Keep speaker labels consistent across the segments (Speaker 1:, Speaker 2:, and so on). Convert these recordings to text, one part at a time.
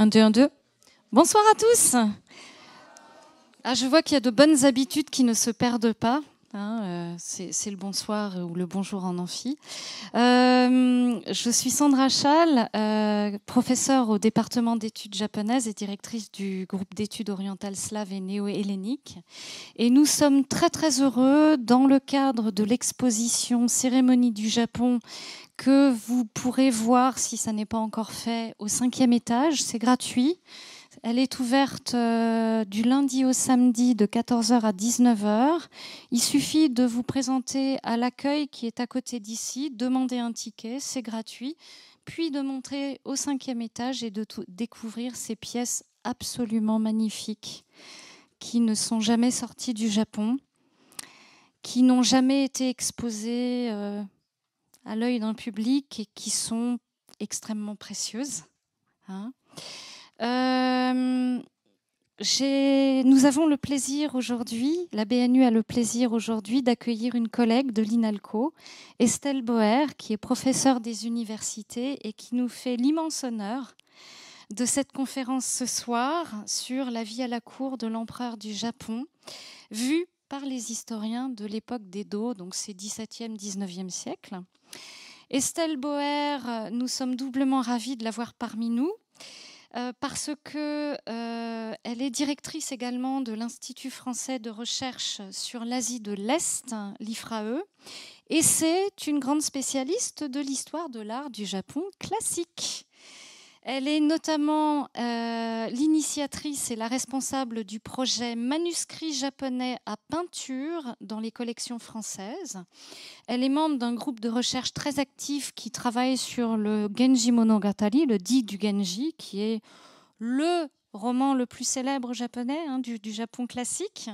Speaker 1: Un, deux, un, deux. Bonsoir à tous. Ah, je vois qu'il y a de bonnes habitudes qui ne se perdent pas. Hein, euh, c'est le bonsoir ou le bonjour en amphi. Euh, je suis Sandra Schall, euh, professeure au département d'études japonaises et directrice du groupe d'études orientales slaves et néo-helléniques. Et nous sommes très très heureux dans le cadre de l'exposition Cérémonie du Japon que vous pourrez voir si ça n'est pas encore fait au cinquième étage. C'est gratuit. Elle est ouverte euh, du lundi au samedi de 14h à 19h. Il suffit de vous présenter à l'accueil qui est à côté d'ici, demander un ticket, c'est gratuit, puis de monter au cinquième étage et de découvrir ces pièces absolument magnifiques qui ne sont jamais sorties du Japon, qui n'ont jamais été exposées. Euh, à l'œil d'un public et qui sont extrêmement précieuses. Hein. Euh, nous avons le plaisir aujourd'hui, la BNU a le plaisir aujourd'hui d'accueillir une collègue de l'INALCO, Estelle Boer, qui est professeure des universités et qui nous fait l'immense honneur de cette conférence ce soir sur la vie à la cour de l'empereur du Japon, vue par les historiens de l'époque des donc ces 17e, 19e siècle. Estelle Boer, nous sommes doublement ravis de l'avoir parmi nous. Euh, parce que euh, elle est directrice également de l'Institut français de recherche sur l'Asie de l'Est, l'IFRAE, et c'est une grande spécialiste de l'histoire de l'art du Japon classique. Elle est notamment euh, l'initiatrice et la responsable du projet Manuscrit japonais à peinture dans les collections françaises. Elle est membre d'un groupe de recherche très actif qui travaille sur le Genji Monogatari, le dit du Genji, qui est le roman le plus célèbre japonais hein, du, du, Japon classique.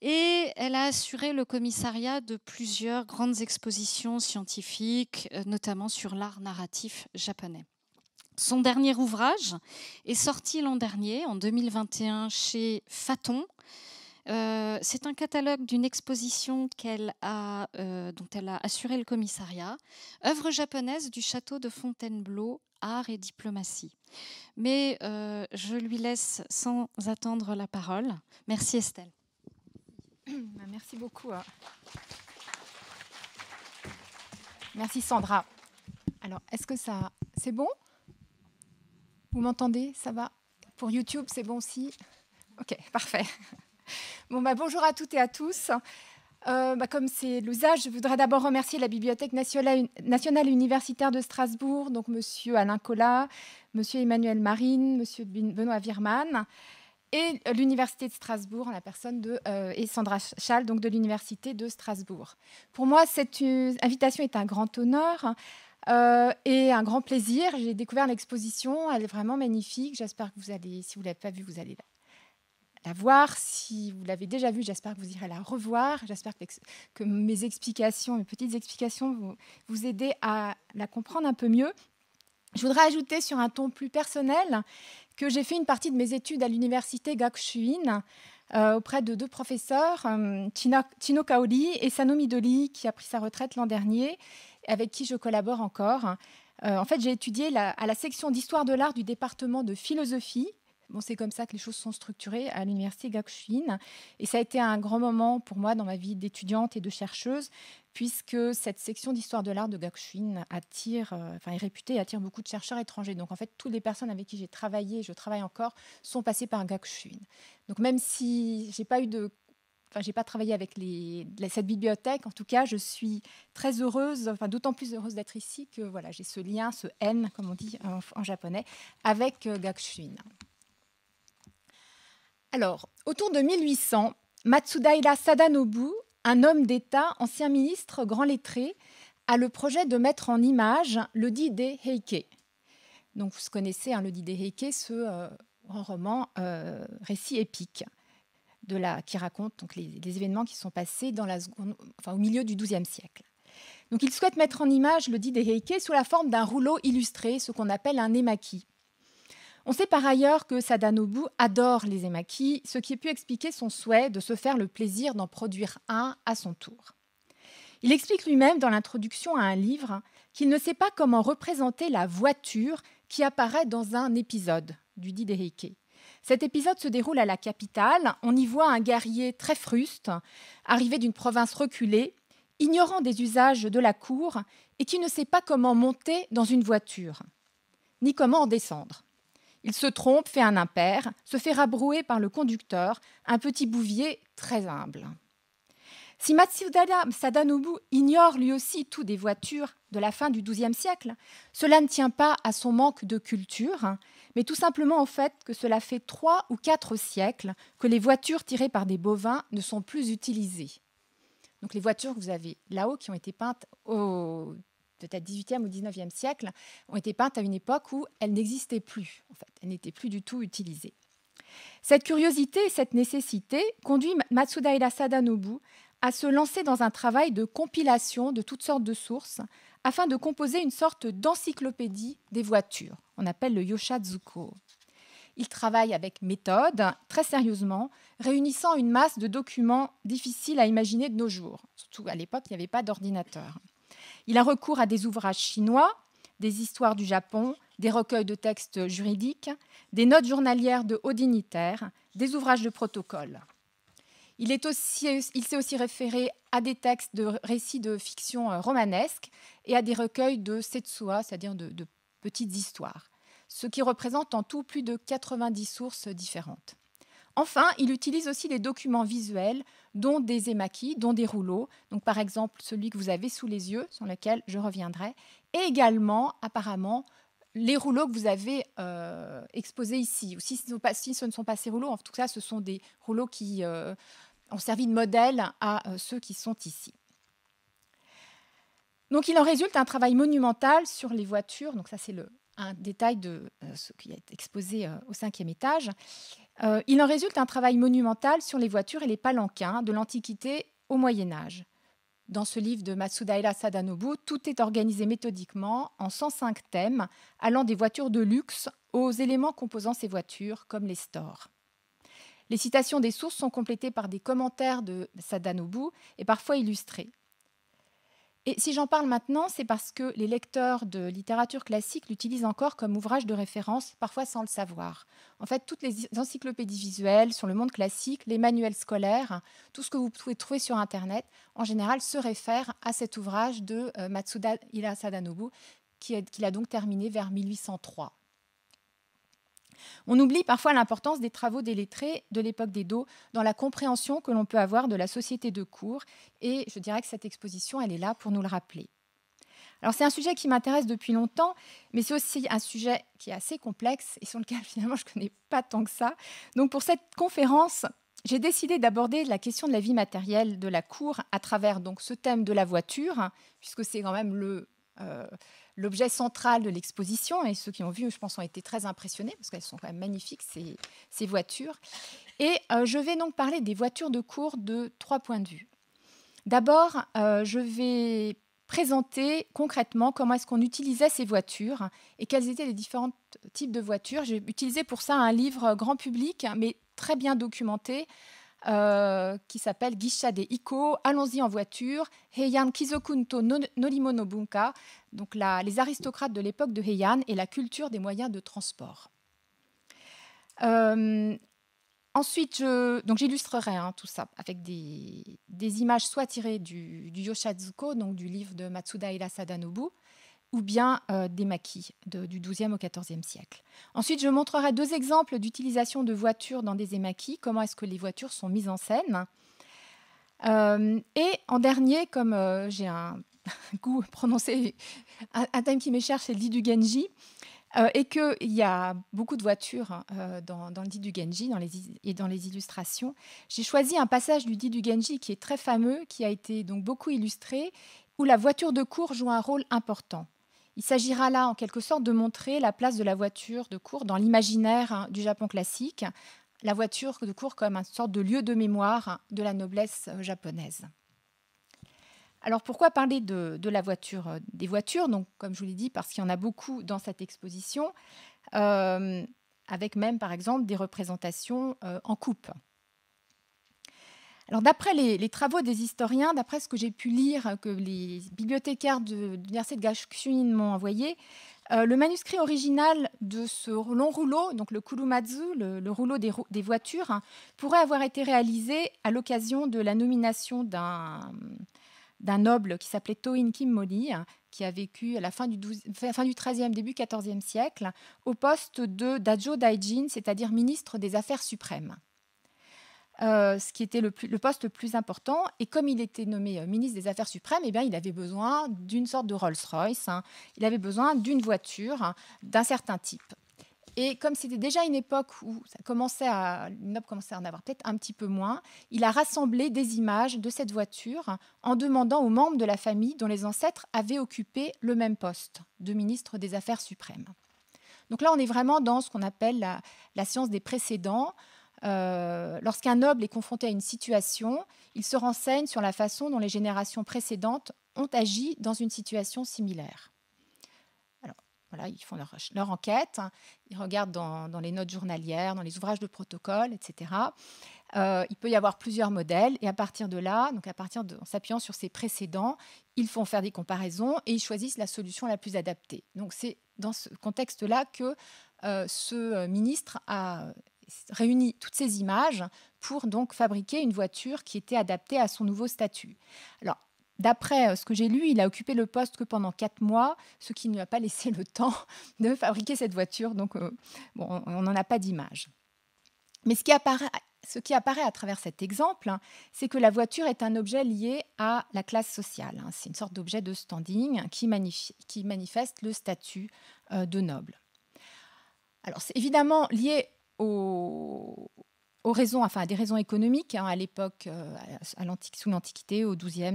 Speaker 1: Et elle a assuré le commissariat de plusieurs grandes expositions scientifiques, euh, notamment sur l'art narratif japonais. Son dernier ouvrage est sorti l'an dernier, en 2021, chez Faton. Euh, c'est un catalogue d'une exposition euh, dont elle a assuré le commissariat, œuvre japonaise du château de Fontainebleau, art et diplomatie. Mais euh, je lui laisse sans attendre la parole.
Speaker 2: Merci Estelle. Bah, merci beaucoup. Hein. Merci Sandra. Alors, est-ce que ça, c'est bon vous m'entendez Ça va Pour YouTube, c'est bon aussi Ok, parfait. Bon, bah, bonjour à toutes et à tous. Euh, bah, comme c'est l'usage, je voudrais d'abord remercier la Bibliothèque nationale, universitaire de Strasbourg, donc Monsieur Alain Collat, Monsieur Emmanuel Marine, Monsieur Benoît Virman, et l'Université de Strasbourg la personne de euh, et Sandra Schall, donc de l'Université de Strasbourg. Pour moi, cette euh, invitation est un grand honneur euh, et un grand plaisir. J'ai découvert l'exposition. Elle est vraiment magnifique. J'espère que vous allez, si vous ne l'avez pas vue, vous allez la, voir. Si vous l'avez déjà vue, j'espère que vous irez la revoir. J'espère que, mes explications, mes petites explications, vous, vous aider à la comprendre un peu mieux. Je voudrais ajouter sur un ton plus personnel que j'ai fait une partie de mes études à l'université Gakushuin euh, auprès de deux professeurs, euh, Chino, Kaoli et Sanomi Doli, qui a pris sa retraite l'an dernier avec qui je collabore encore. Euh, en fait, j'ai étudié à la section d'histoire de l'art du département de philosophie. Bon, c'est comme ça que les choses sont structurées à l'université Gakushin. Et ça a été un grand moment pour moi dans ma vie d'étudiante et de chercheuse, puisque cette section d'histoire de l'art de Gakushin attire, euh, enfin, est réputée et attire beaucoup de chercheurs étrangers. Donc, en fait, toutes les personnes avec qui j'ai travaillé, je travaille encore, sont passées par Gakushin. Donc, même si j'ai pas eu de enfin, j'ai pas travaillé avec cette bibliothèque. En tout cas, je suis très heureuse, d'autant plus heureuse d'être ici que voilà, j'ai ce lien, ce N, comme on dit en, japonais, avec euh, Gakushin. Alors, autour de 1800, Matsudaira Sadanobu, un homme d'État, ancien ministre, grand lettré, a le projet de mettre en image le Dide Heike. Donc, vous connaissez un hein, le Heike, ce euh, roman, euh, récit épique la, qui raconte donc, les, événements qui sont passés dans la seconde, au milieu du XIIe siècle. Donc, il souhaite mettre en image le dit sous la forme d'un rouleau illustré, ce qu'on appelle un emaki. On sait par ailleurs que Sadanobu adore les emaki, ce qui a pu expliquer son souhait de se faire le plaisir d'en produire un à son tour. Il explique lui-même dans l'introduction à un livre qu'il ne sait pas comment représenter la voiture qui apparaît dans un épisode du dit cet épisode se déroule à la capitale. On y voit un guerrier très fruste, arrivé d'une province reculée, ignorant des usages de la cour et qui ne sait pas comment monter dans une voiture, ni comment en descendre. Il se trompe, fait un impair, se fait rabrouer par le conducteur, un petit bouvier très humble. Si Matsudada Sadanobu ignore lui aussi tout des voitures de la fin du XIIe siècle, cela ne tient pas à son manque de culture, mais tout simplement au fait que cela fait trois ou quatre siècles que les voitures tirées par des bovins ne sont plus utilisées. Donc les voitures que vous avez là-haut qui ont été peintes au peut 18e ou 19e siècle, ont été peintes à une époque où elles n'existaient plus, en fait, elles n'étaient plus du tout utilisées. Cette curiosité et cette nécessité conduit Matsudaira Sadanobu à se lancer dans un travail de compilation de toutes sortes de sources afin de composer une sorte d'encyclopédie des voitures. On appelle le Yoshazuko. Il travaille avec méthode, très sérieusement, réunissant une masse de documents difficiles à imaginer de nos jours. Surtout à l'époque, il n'y avait pas d'ordinateur. Il a recours à des ouvrages chinois, des histoires du Japon, des recueils de textes juridiques, des notes journalières de hauts dignitaires, des ouvrages de protocole. Il, aussi, s'est aussi référé à des textes de récits de fiction euh, romanesque et à des recueils de setsua, c'est-à-dire de, petites histoires, ce qui représente en tout plus de 90 sources différentes. Enfin, il utilise aussi des documents visuels, dont des émaquis, dont des rouleaux, donc par exemple celui que vous avez sous les yeux, sur lequel je reviendrai, et également apparemment les rouleaux que vous avez euh, exposés ici. Ou si ce, pas, si ce, ne sont pas ces rouleaux, en tout cas, ce sont des rouleaux qui, euh, ont servi de modèle à euh, ceux qui sont ici. Donc il en résulte un travail monumental sur les voitures. Donc ça c'est un détail de euh, ce qui est exposé euh, au cinquième étage. il en résulte un travail monumental sur les voitures et les palanquins de l'Antiquité au Moyen Âge. Dans ce livre de Matsudaira Sadanobu, tout est organisé méthodiquement en 105 thèmes allant des voitures de luxe aux éléments composant ces voitures comme les stores. Les citations des sources sont complétées par des commentaires de Sadanobu et parfois illustrés. Et si j'en parle maintenant, c'est parce que les lecteurs de littérature classique l'utilisent encore comme ouvrage de référence, parfois sans le savoir. En fait, toutes les encyclopédies visuelles sur le monde classique, les manuels scolaires, tout ce que vous pouvez trouver sur Internet, en général, se réfèrent à cet ouvrage de euh, Matsuda Hira Sadanobu, qu'il a donc terminé vers 1803. On oublie parfois l'importance des travaux des de l'époque des dos dans la compréhension que l'on peut avoir de la société de cours, et je dirais que cette exposition, elle est là pour nous le rappeler. Alors c'est un sujet qui m'intéresse depuis longtemps, mais c'est aussi un sujet qui est assez complexe et sur lequel finalement je ne connais pas tant que ça. Donc pour cette conférence, j'ai décidé d'aborder la question de la vie matérielle de la cour à travers donc ce thème de la voiture, puisque c'est quand même le, euh, L'objet central de l'exposition, et ceux qui ont vu, je pense, ont été très impressionnés, parce qu'elles sont quand même magnifiques, ces, ces voitures. Et euh, je vais donc parler des voitures de cours de trois points de vue. D'abord, euh, je vais présenter concrètement comment est-ce qu'on utilisait ces voitures et quels étaient les différents types de voitures. J'ai utilisé pour ça un livre grand public, mais très bien documenté, euh, qui s'appelle Gisha de Iko, Allons-y en voiture, Heian Kizokunto Norimono Bunka, donc les aristocrates de l'époque de Heian et la culture des moyens de transport. Euh, ensuite, donc j'illustrerai hein, tout ça avec des, images soit tirées du, du Yoshazuko, donc du livre de Matsuda la Sadanobu, ou bien euh, des maquis de, du XIIe au XIVe siècle. Ensuite, je montrerai deux exemples d'utilisation de voitures dans des émaquis, comment est-ce que les voitures sont mises en scène. Euh, et en dernier, comme euh, j'ai un goût prononcé, un, un thème qui m'est cher, c'est le dit du Genji, et qu'il y a beaucoup de voitures dans, le dit du Genji dans les, et dans les illustrations, j'ai choisi un passage du dit du Genji qui est très fameux, qui a été donc beaucoup illustré, où la voiture de cours joue un rôle important. Il s'agira là, en quelque sorte, de montrer la place de la voiture de cours dans l'imaginaire hein, du Japon classique, la voiture de cours comme une sorte de lieu de mémoire de la noblesse euh, japonaise. Alors pourquoi parler de, la voiture, euh, des voitures Donc, comme je vous l'ai dit, parce qu'il y en a beaucoup dans cette exposition, euh, avec même par exemple des représentations en coupe d'après les, travaux des historiens, d'après ce que j'ai pu lire, euh, que les bibliothécaires de, l'université de Gashuin m'ont envoyé, euh, le manuscrit original de ce long rouleau, donc le Kulumazu, le, rouleau des, voitures, pourrait avoir été réalisé à l'occasion de la nomination d'un noble qui s'appelait Toin Kim Moli, qui a vécu à la fin du, XIIIe, fin du 13e, début 14e siècle, au poste de Dajo Daijin, c'est-à-dire ministre des Affaires suprêmes. Euh, ce qui était le, poste le plus important. Et comme il était nommé euh, ministre des Affaires suprêmes, eh bien, il avait besoin d'une sorte de Rolls-Royce, hein. il avait besoin d'une voiture hein, d'un certain type. Et comme c'était déjà une époque où ça commençait à, commençait à en avoir peut-être un petit peu moins, il a rassemblé des images de cette voiture hein, en demandant aux membres de la famille dont les ancêtres avaient occupé le même poste de ministre des Affaires suprêmes. Donc là, on est vraiment dans ce qu'on appelle la science des précédents. Euh, lorsqu'un noble est confronté à une situation, il se renseigne sur la façon dont les générations précédentes ont agi dans une situation similaire. Alors, voilà, ils font leur, enquête, hein. ils regardent dans, les notes journalières, dans les ouvrages de protocole, etc. Euh, il peut y avoir plusieurs modèles, et à partir de là, donc à partir de, en s'appuyant sur ces précédents, ils font faire des comparaisons et ils choisissent la solution la plus adaptée. Donc, c'est dans ce contexte-là que euh, ce ministre a réunit toutes ces images pour donc fabriquer une voiture qui était adaptée à son nouveau statut. Alors, D'après euh, ce que j'ai lu, il a occupé le poste que pendant quatre mois, ce qui ne lui a pas laissé le temps de fabriquer cette voiture. Donc, euh, bon, on n'en a pas d'image. Mais ce qui, apparaît, à travers cet exemple, hein, c'est que la voiture est un objet lié à la classe sociale. Hein. C'est une sorte d'objet de standing qui, manifeste le statut euh, de noble. Alors, c'est évidemment lié aux, raisons, enfin des raisons économiques hein, à l'époque, euh, à l'antique, sous l'Antiquité, au XIIe,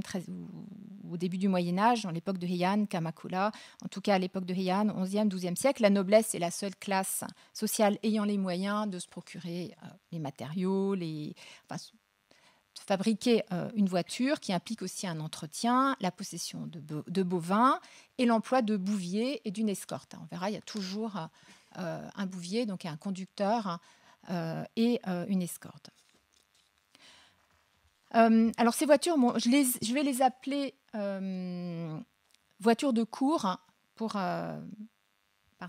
Speaker 2: au début du Moyen Âge, dans l'époque de Heian, Kamakura, en tout cas à l'époque de Heian, XIe, XIIe siècle, la noblesse est la seule classe sociale ayant les moyens de se procurer euh, les matériaux, les, fabriquer euh, une voiture qui implique aussi un entretien, la possession de, de bovins et l'emploi de bouviers et d'une escorte. On verra, il y a toujours euh, un bouvier, donc un conducteur hein, euh, et euh, une escorte. alors ces voitures, je, les, je, vais les appeler voitures de cours hein, pour, par,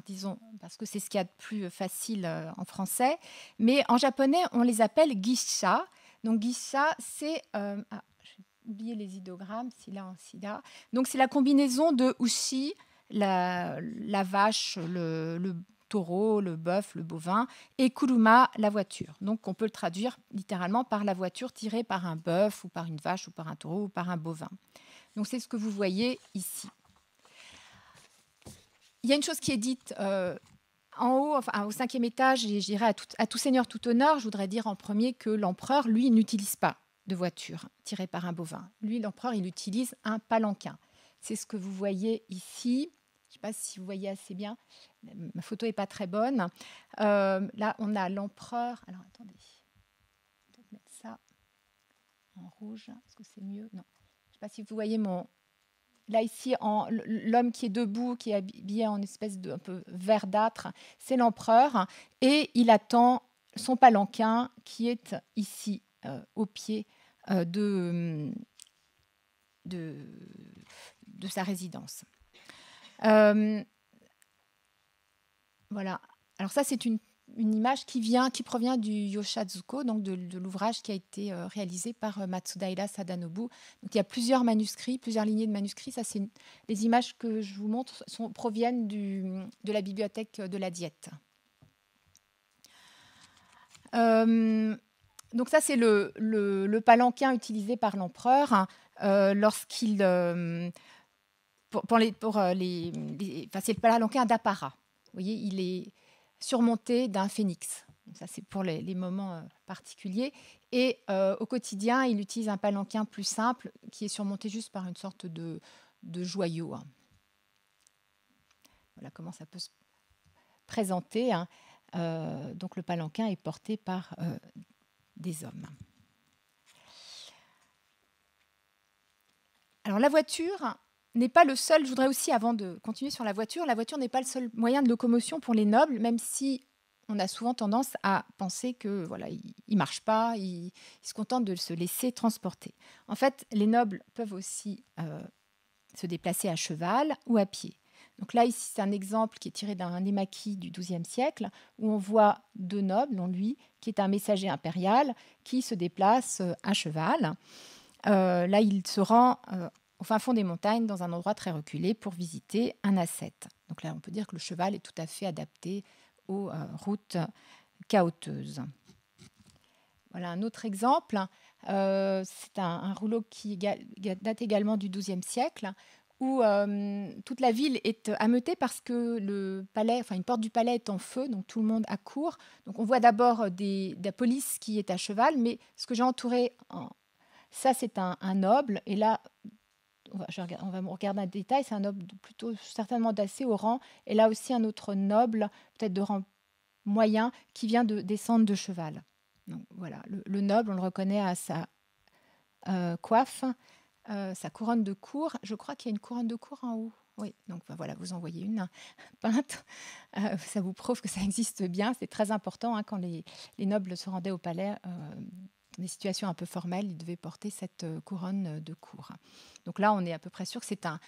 Speaker 2: disons, parce que c'est ce qu'il y a de plus facile en français. Mais en japonais, on les appelle gisha. Donc gisha, c'est ah, j'ai oublié les idogrammes, sida. Donc c'est la combinaison de ushi, la, la vache, le, le, taureau, le bœuf, le bovin, et kuruma, la voiture. Donc on peut le traduire littéralement par la voiture tirée par un bœuf ou par une vache ou par un taureau ou par un bovin. Donc c'est ce que vous voyez ici. Il y a une chose qui est dite euh, en haut, enfin, au cinquième étage, et j'irai à, à tout, seigneur, tout honneur, je voudrais dire en premier que l'empereur, lui, n'utilise pas de voiture tirée par un bovin. Lui, l'empereur, il utilise un palanquin. C'est ce que vous voyez ici sais pas si vous voyez assez bien. Ma photo est pas très bonne. Euh, là, on a l'empereur. Alors attendez, je vais mettre ça en rouge. Est-ce que c'est mieux Non. Je sais pas si vous voyez mon. Là ici, l'homme qui est debout, qui est habillé en espèce de un peu verdâtre, c'est l'empereur et il attend son palanquin qui est ici euh, au pied euh, de, de, de sa résidence. Euh, voilà. Alors ça, c'est une, image qui vient, qui provient du Yoshazuko, donc de, l'ouvrage qui a été euh, réalisé par euh, Matsudaira Sadanobu. il y a plusieurs manuscrits, plusieurs lignées de manuscrits. Ça, c'est les images que je vous montre proviennent de la bibliothèque de la Diète. donc ça, c'est le, palanquin utilisé par l'empereur hein. lorsqu'il pour, les, euh, c'est le palanquin d'apparat. Vous voyez, il est surmonté d'un phénix. ça, c'est pour les, moments euh, particuliers. Et euh, au quotidien, il utilise un palanquin plus simple qui est surmonté juste par une sorte de, de joyau. Hein. Voilà comment ça peut se présenter. Hein. donc le palanquin est porté par des hommes. Alors la voiture, n'est pas le seul, je voudrais aussi, avant de continuer sur la voiture, la voiture n'est pas le seul moyen de locomotion pour les nobles, même si on a souvent tendance à penser que voilà, ne marchent pas, ils, se contentent de se laisser transporter. En fait, les nobles peuvent aussi euh, se déplacer à cheval ou à pied. Donc là, ici, c'est un exemple qui est tiré d'un émaquis du XIIe siècle, où on voit deux nobles, dont lui, qui est un messager impérial, qui se déplace euh, à cheval. Euh, là, il se rend au fin fond des montagnes, dans un endroit très reculé, pour visiter un asset. Donc là, on peut dire que le cheval est tout à fait adapté aux euh, routes chaoteuses. Voilà un autre exemple. Euh, c'est un, rouleau qui date également du XIIe siècle, où euh, toute la ville est ameutée parce que le palais, enfin une porte du palais est en feu, donc tout le monde accourt. Donc on voit d'abord de la police qui est à cheval, mais ce que j'ai entouré, ça c'est un, un noble, et là on va, regarder un détail, c'est un noble plutôt certainement d'assez haut rang, et là aussi un autre noble, peut-être de rang moyen, qui vient de descendre de cheval. Donc voilà, le, noble, on le reconnaît à sa euh, coiffe, euh, sa couronne de cour. Je crois qu'il y a une couronne de cour en haut. Oui, donc ben voilà, vous en voyez une hein, peinte. Euh, ça vous prouve que ça existe bien. C'est très important hein, quand les, nobles se rendaient au palais des situations un peu formelles, il devait porter cette euh, couronne euh, de cour. Donc là, on est à peu près sûr que c'est un,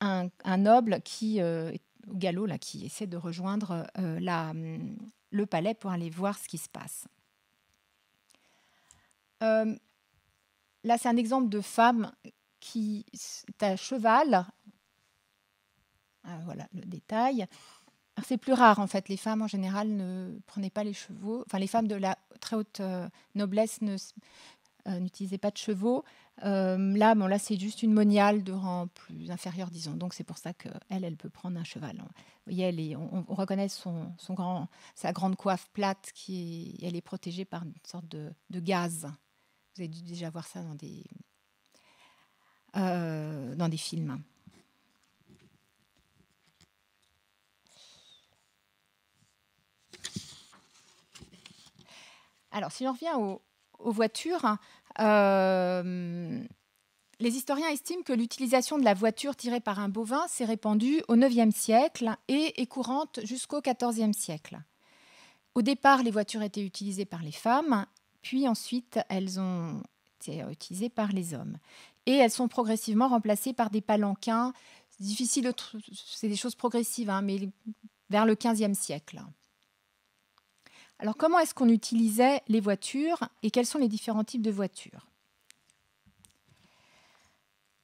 Speaker 2: un, noble qui euh, au galop là, qui essaie de rejoindre euh, mm, le palais pour aller voir ce qui se passe. là, c'est un exemple de femme qui est à cheval. Ah, voilà le détail. C'est plus rare en fait. Les femmes en général ne prenaient pas les chevaux. Enfin, les femmes de la très haute euh, noblesse euh, n'utilisaient pas de chevaux. Euh, là, bon, là, c'est juste une moniale de rang plus inférieur, disons. Donc, c'est pour ça qu'elle, elle peut prendre un cheval. Vous voyez, elle on, reconnaît son, son, grand, sa grande coiffe plate qui est, elle est protégée par une sorte de, de gaz. Vous avez dû déjà voir ça dans des, dans des films. Alors, si on revient aux, voitures, euh, les historiens estiment que l'utilisation de la voiture tirée par un bovin s'est répandue au IXe siècle et est courante jusqu'au XIVe siècle. Au départ, les voitures étaient utilisées par les femmes, puis ensuite elles ont été utilisées par les hommes. Et elles sont progressivement remplacées par des palanquins. C'est difficile, c'est des choses progressives, hein, mais vers le XVe siècle. Alors comment est-ce qu'on utilisait les voitures et quels sont les différents types de voitures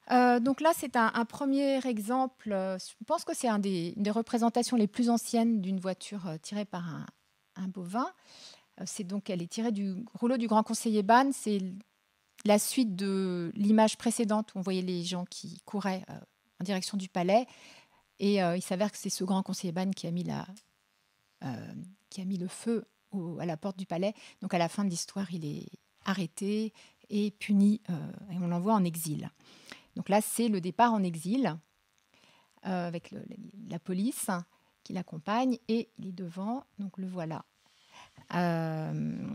Speaker 2: euh, donc là, c'est un, premier exemple. Je pense que c'est une des représentations les plus anciennes d'une voiture euh, tirée par un, bovin. Euh, c'est donc elle est tirée du rouleau du Grand Conseiller Ban. C'est la suite de l'image précédente où on voyait les gens qui couraient en direction du palais. Et il s'avère que c'est ce Grand Conseiller Ban qui a mis la, qui a mis le feu à la porte du palais. Donc à la fin de l'histoire, il est arrêté et puni, euh, et on l'envoie en exil. Donc là, c'est le départ en exil euh, avec la police qui l'accompagne et il est devant, donc le voilà. Euh,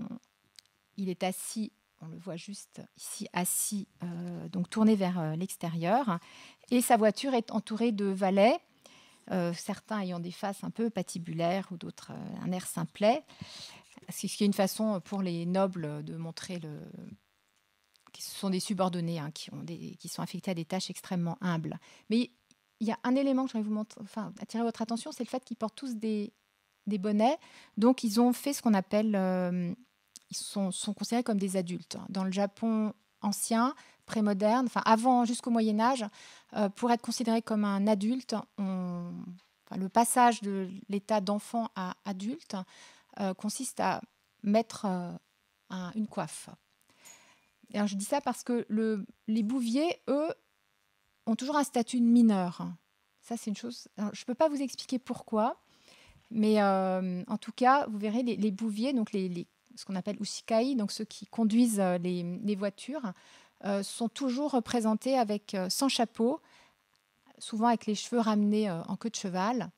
Speaker 2: il est assis, on le voit juste ici, assis, donc tourné vers l'extérieur, et sa voiture est entourée de valets euh, certains ayant des faces un peu patibulaires ou d'autres euh, un air simplet. ce qui est une façon pour les nobles de montrer le... que ce sont des subordonnés hein, qui, ont des... qui sont affectés à des tâches extrêmement humbles. Mais il y a un élément que j'aimerais vous montrer, enfin, attirer votre attention, c'est le fait qu'ils portent tous des, des bonnets. Donc ils ont fait ce qu'on appelle... Euh, ils sont, sont, considérés comme des adultes. Dans le Japon ancien, prémoderne, enfin avant jusqu'au Moyen Âge, euh, pour être considéré comme un adulte, le passage de l'état d'enfant à adulte euh, consiste à mettre euh, une coiffe. je dis ça parce que les bouviers, eux, ont toujours un statut de mineur. Ça, c'est une chose. je ne peux pas vous expliquer pourquoi, mais en tout cas, vous verrez, les, bouviers, donc les, les ce qu'on appelle usikai, donc ceux qui conduisent euh, les, voitures, euh, sont toujours représentés avec euh, sans chapeau, souvent avec les cheveux ramenés en queue de cheval.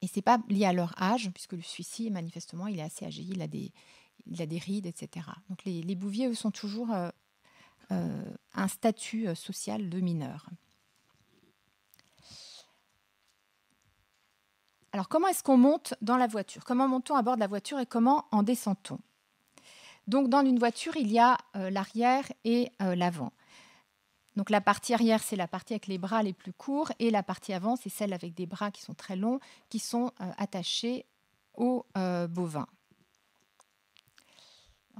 Speaker 2: Et c'est pas lié à leur âge, puisque celui-ci, manifestement, il est assez âgé, il a des, rides, etc. Donc les, les bouviers, eux, sont toujours un statut social de mineur. Alors comment est-ce qu'on monte dans la voiture Comment montons à bord de la voiture et comment en descendons Donc dans une voiture, il y a euh, l'arrière et euh, l'avant. Donc la partie arrière, c'est la partie avec les bras les plus courts et la partie avant, c'est celle avec des bras qui sont très longs, qui sont euh, attachés au bovin.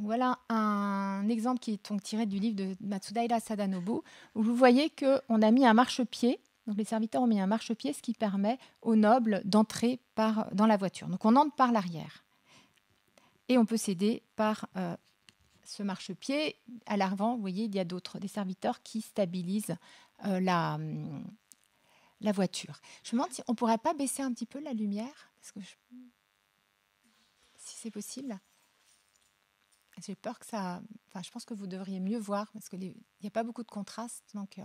Speaker 2: Voilà un exemple qui est donc tiré du livre de Matsudaira Sadanobu, où vous voyez qu'on a mis un marchepied donc les serviteurs ont mis un marchepied, ce qui permet aux nobles d'entrer par, dans la voiture. Donc on entre par l'arrière. Et on peut s'aider par ce euh, ce marchepied. À l'avant, vous voyez, il y a d'autres, des serviteurs qui stabilisent euh, la, la voiture. Je me demande si on ne pourrait pas baisser un petit peu la lumière, parce que si c'est possible. J'ai peur que ça. je pense que vous devriez mieux voir, parce qu'il n'y a pas beaucoup de contraste. Donc. Euh,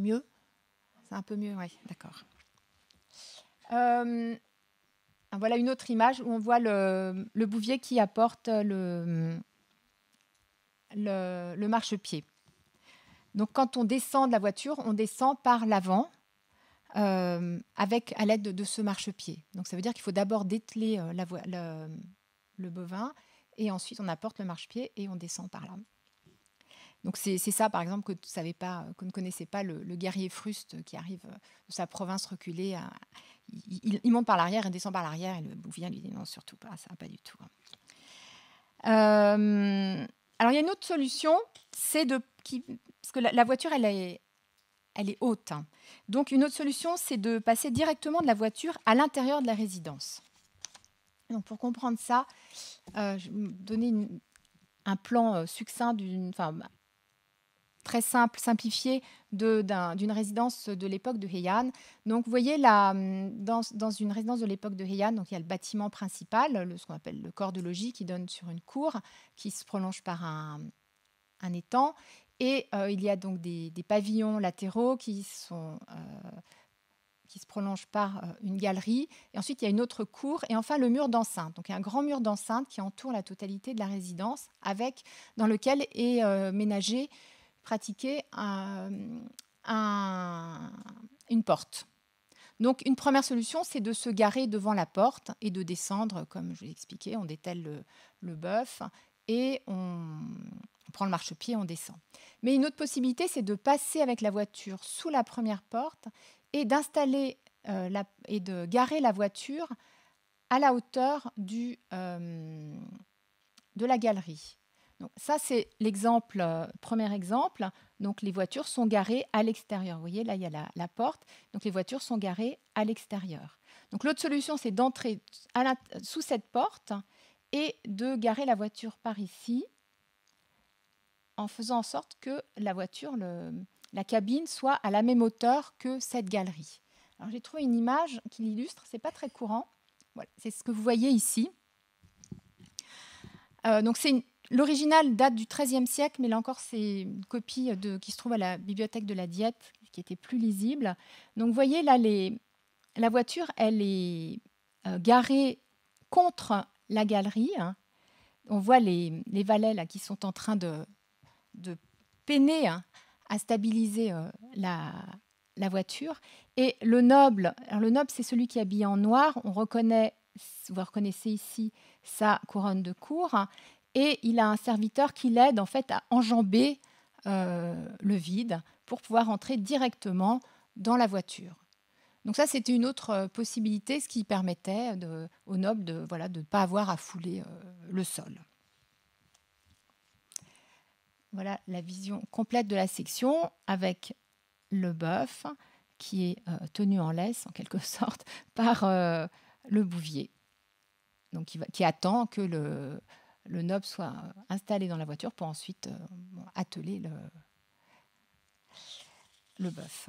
Speaker 2: C'est mieux C'est un peu mieux, oui, d'accord. Euh, voilà une autre image où on voit le, bouvier qui apporte le, le, marchepied. Donc quand on descend de la voiture, on descend par l'avant euh, avec à l'aide de, ce marchepied. Donc ça veut dire qu'il faut d'abord dételer euh, le, le bovin et ensuite on apporte le marchepied et on descend par là. Donc c'est ça, par exemple, que, pas, que ne connaissait pas le, guerrier fruste qui arrive euh, de sa province reculée. il, monte par l'arrière et descend par l'arrière, et le bouvier lui dit non, surtout pas, ça, pas du tout. Hein. Euh, alors il y a une autre solution, c'est de... Qui, parce que la, voiture, elle est, elle est haute. Hein. Donc une autre solution, c'est de passer directement de la voiture à l'intérieur de la résidence. Donc pour comprendre ça, euh, je vais vous donner un plan succinct, d'une très simple, simplifié d'une résidence de l'époque de Heian. Donc vous voyez là, hum, dans, dans une résidence de l'époque de Heian, donc il y a le bâtiment principal, le, ce qu'on appelle le corps de logis qui donne sur une cour qui se prolonge par un, un étang. Et euh, il y a donc des, des pavillons latéraux qui sont... Euh, qui se prolongent par euh, une galerie. Et ensuite, il y a une autre cour. Et enfin, le mur d'enceinte. Donc, il y a un grand mur d'enceinte qui entoure la totalité de la résidence, avec, dans lequel est ménagé pratiquer euh, une porte. Donc une première solution, c'est de se garer devant la porte et de descendre, comme je l'ai expliqué, on dételle le, bœuf et on, prend le marchepied, on descend. Mais une autre possibilité, c'est de passer avec la voiture sous la première porte et d'installer euh, et de garer la voiture à la hauteur euh, de la galerie. Donc, ça, c'est l'exemple, euh, premier exemple. Donc, les voitures sont garées à l'extérieur. Vous voyez, là, il y a la, porte. Donc, les voitures sont garées à l'extérieur. Donc, l'autre solution, c'est d'entrer sous cette porte et de garer la voiture par ici en faisant en sorte que la voiture, le, la cabine, soit à la même hauteur que cette galerie. Alors, j'ai trouvé une image qui l'illustre. C'est pas très courant. Voilà, c'est ce que vous voyez ici. Euh, donc, c'est une L'original date du XIIIe siècle, mais là encore, c'est une copie de, qui se trouve à la bibliothèque de la Diète, qui était plus lisible. Donc, vous voyez, là, la voiture, elle est euh, garée contre la galerie. Hein. On voit les, valets là, qui sont en train de, de peiner hein, à stabiliser euh, la, la voiture. Et le noble, le noble, c'est celui qui est habillé en noir. On reconnaît, vous reconnaissez ici sa couronne de cour et il a un serviteur qui l'aide en fait à enjamber euh, le vide pour pouvoir entrer directement dans la voiture. Donc ça, c'était une autre euh, possibilité, ce qui permettait aux nobles de ne voilà, de pas avoir à fouler euh, le sol. Voilà la vision complète de la section avec le bœuf qui est tenu en laisse en quelque sorte par le bouvier. Donc qui attend que le, le nob soit installé dans la voiture pour ensuite euh, atteler le, le bœuf.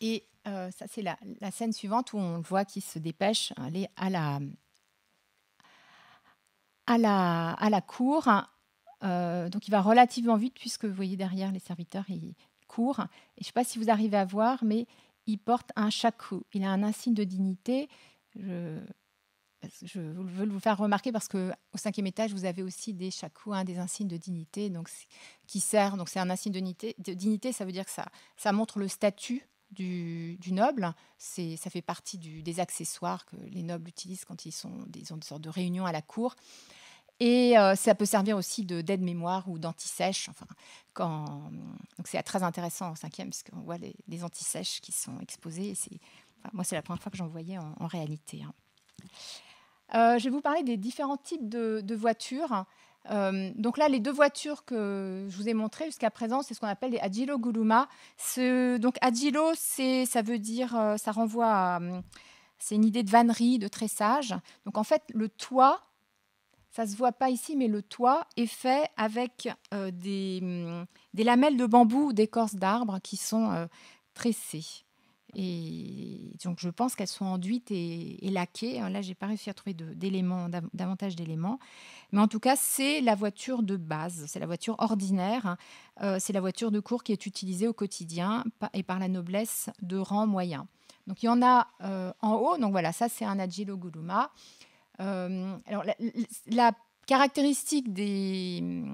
Speaker 2: Et euh, ça, c'est la, scène suivante où on voit qu'il se dépêche à aller à la, à la, à la cour. Euh, donc il va relativement vite puisque vous voyez derrière les serviteurs, il court. Et je ne sais pas si vous arrivez à voir, mais il porte un chakou. Il a un insigne de dignité. Je, je veux vous faire remarquer parce qu'au cinquième étage, vous avez aussi des shaku, hein, des insignes de dignité, donc qui sert. Donc c'est un insigne de dignité, de dignité. ça veut dire que ça, ça montre le statut du, noble. C'est, ça fait partie du, des accessoires que les nobles utilisent quand ils sont, ont des sortes de réunions à la cour. Et euh, ça peut servir aussi de, d'aide mémoire ou d'antisèche. Enfin, quand donc c'est très intéressant au cinquième puisqu'on voit les, antisèches qui sont exposées. Et c'est, moi, c'est la première fois que j'en voyais en, réalité. Hein. Euh, je vais vous parler des différents types de, voitures. Euh, donc là, les deux voitures que je vous ai montrées jusqu'à présent, c'est ce qu'on appelle les Agilo Guluma. Ce, donc ça veut dire, euh, ça renvoie à, hum, c'est une idée de vannerie, de tressage. Donc en fait, le toit, ça se voit pas ici, mais le toit est fait avec des, hum, des, lamelles de bambou ou d'écorce d'arbres qui sont tressées. Et donc, je pense qu'elles sont enduites et, laquées. Hein, là, j'ai pas réussi à trouver d'éléments, davantage d'éléments. Mais en tout cas, c'est la voiture de base, c'est la voiture ordinaire, euh, c'est la voiture de cours qui est utilisée au quotidien et par la noblesse de rang moyen. Donc, il y en a euh, en haut. Donc, voilà, ça, c'est un Agilo Guluma. Euh, alors, la, caractéristique du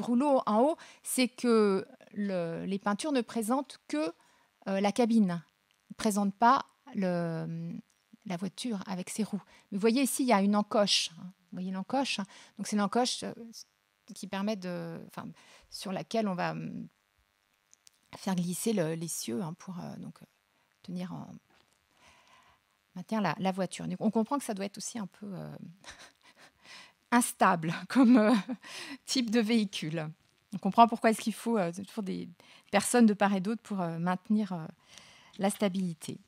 Speaker 2: rouleau en haut, c'est que les peintures ne présentent que euh, la cabine, ne présente pas la voiture avec ses roues. vous voyez ici, il y a une encoche. Hein. Vous voyez l'encoche Donc c'est l'encoche euh, qui permet de, sur laquelle on va hum, faire glisser les cieux hein, pour euh, donc tenir maintenir la, voiture. on comprend que ça doit être aussi un peu instable comme type de véhicule. On comprend pourquoi est-ce qu'il faut euh, toujours des personnes de part et d'autre pour euh, maintenir euh, la stabilité.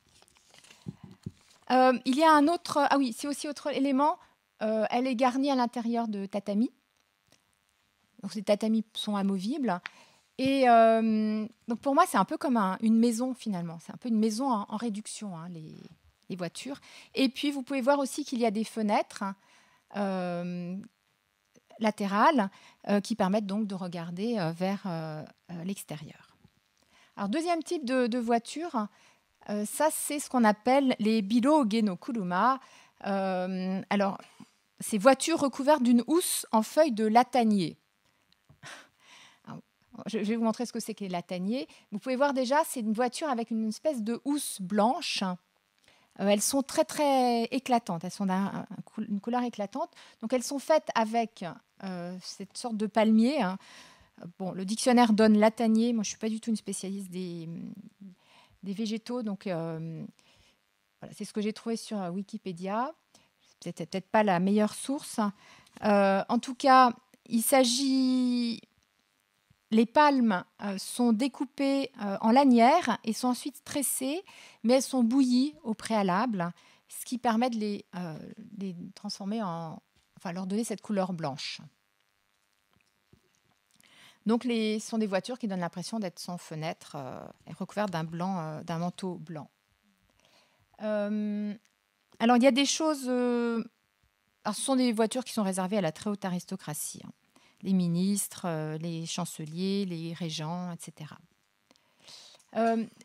Speaker 2: il y a un autre... Ah oui, c'est aussi autre élément. elle est garnie à l'intérieur de tatamis. Donc ces tatamis sont amovibles. Et donc pour moi, c'est un peu comme une maison finalement. C'est un peu une maison en, réduction, hein, les, voitures. Et puis vous pouvez voir aussi qu'il y a des fenêtres. Hein, latérales euh, qui permettent donc de regarder euh, vers euh, l'extérieur. Alors, deuxième type de, voiture, ça c'est ce qu'on appelle les bilogues kuluma. alors, ces voitures recouvertes d'une housse en feuilles de latanier. Je vais vous montrer ce que c'est que les lataniers. Vous pouvez voir déjà, c'est une voiture avec une espèce de housse blanche. elles sont très très éclatantes, elles sont d'une couleur éclatante. Donc elles sont faites avec euh, cette sorte de palmier. Hein. Bon, le dictionnaire donne latanier. Moi, je ne suis pas du tout une spécialiste des, végétaux, donc euh, c'est ce que j'ai trouvé sur Wikipédia. C'est peut-être pas la meilleure source. Hein. Euh, en tout cas, il s'agit les palmes sont découpées en lanières et sont ensuite tressées, mais elles sont bouillies au préalable, ce qui permet de les transformer en, enfin leur donner cette couleur blanche. Donc, les, ce sont des voitures qui donnent l'impression d'être sans fenêtre euh, et recouvertes d'un blanc, euh, d'un manteau blanc. Euh, alors, il y a des choses. ce sont des voitures qui sont réservées à la très haute aristocratie, hein. les ministres, les chanceliers, les régents, etc.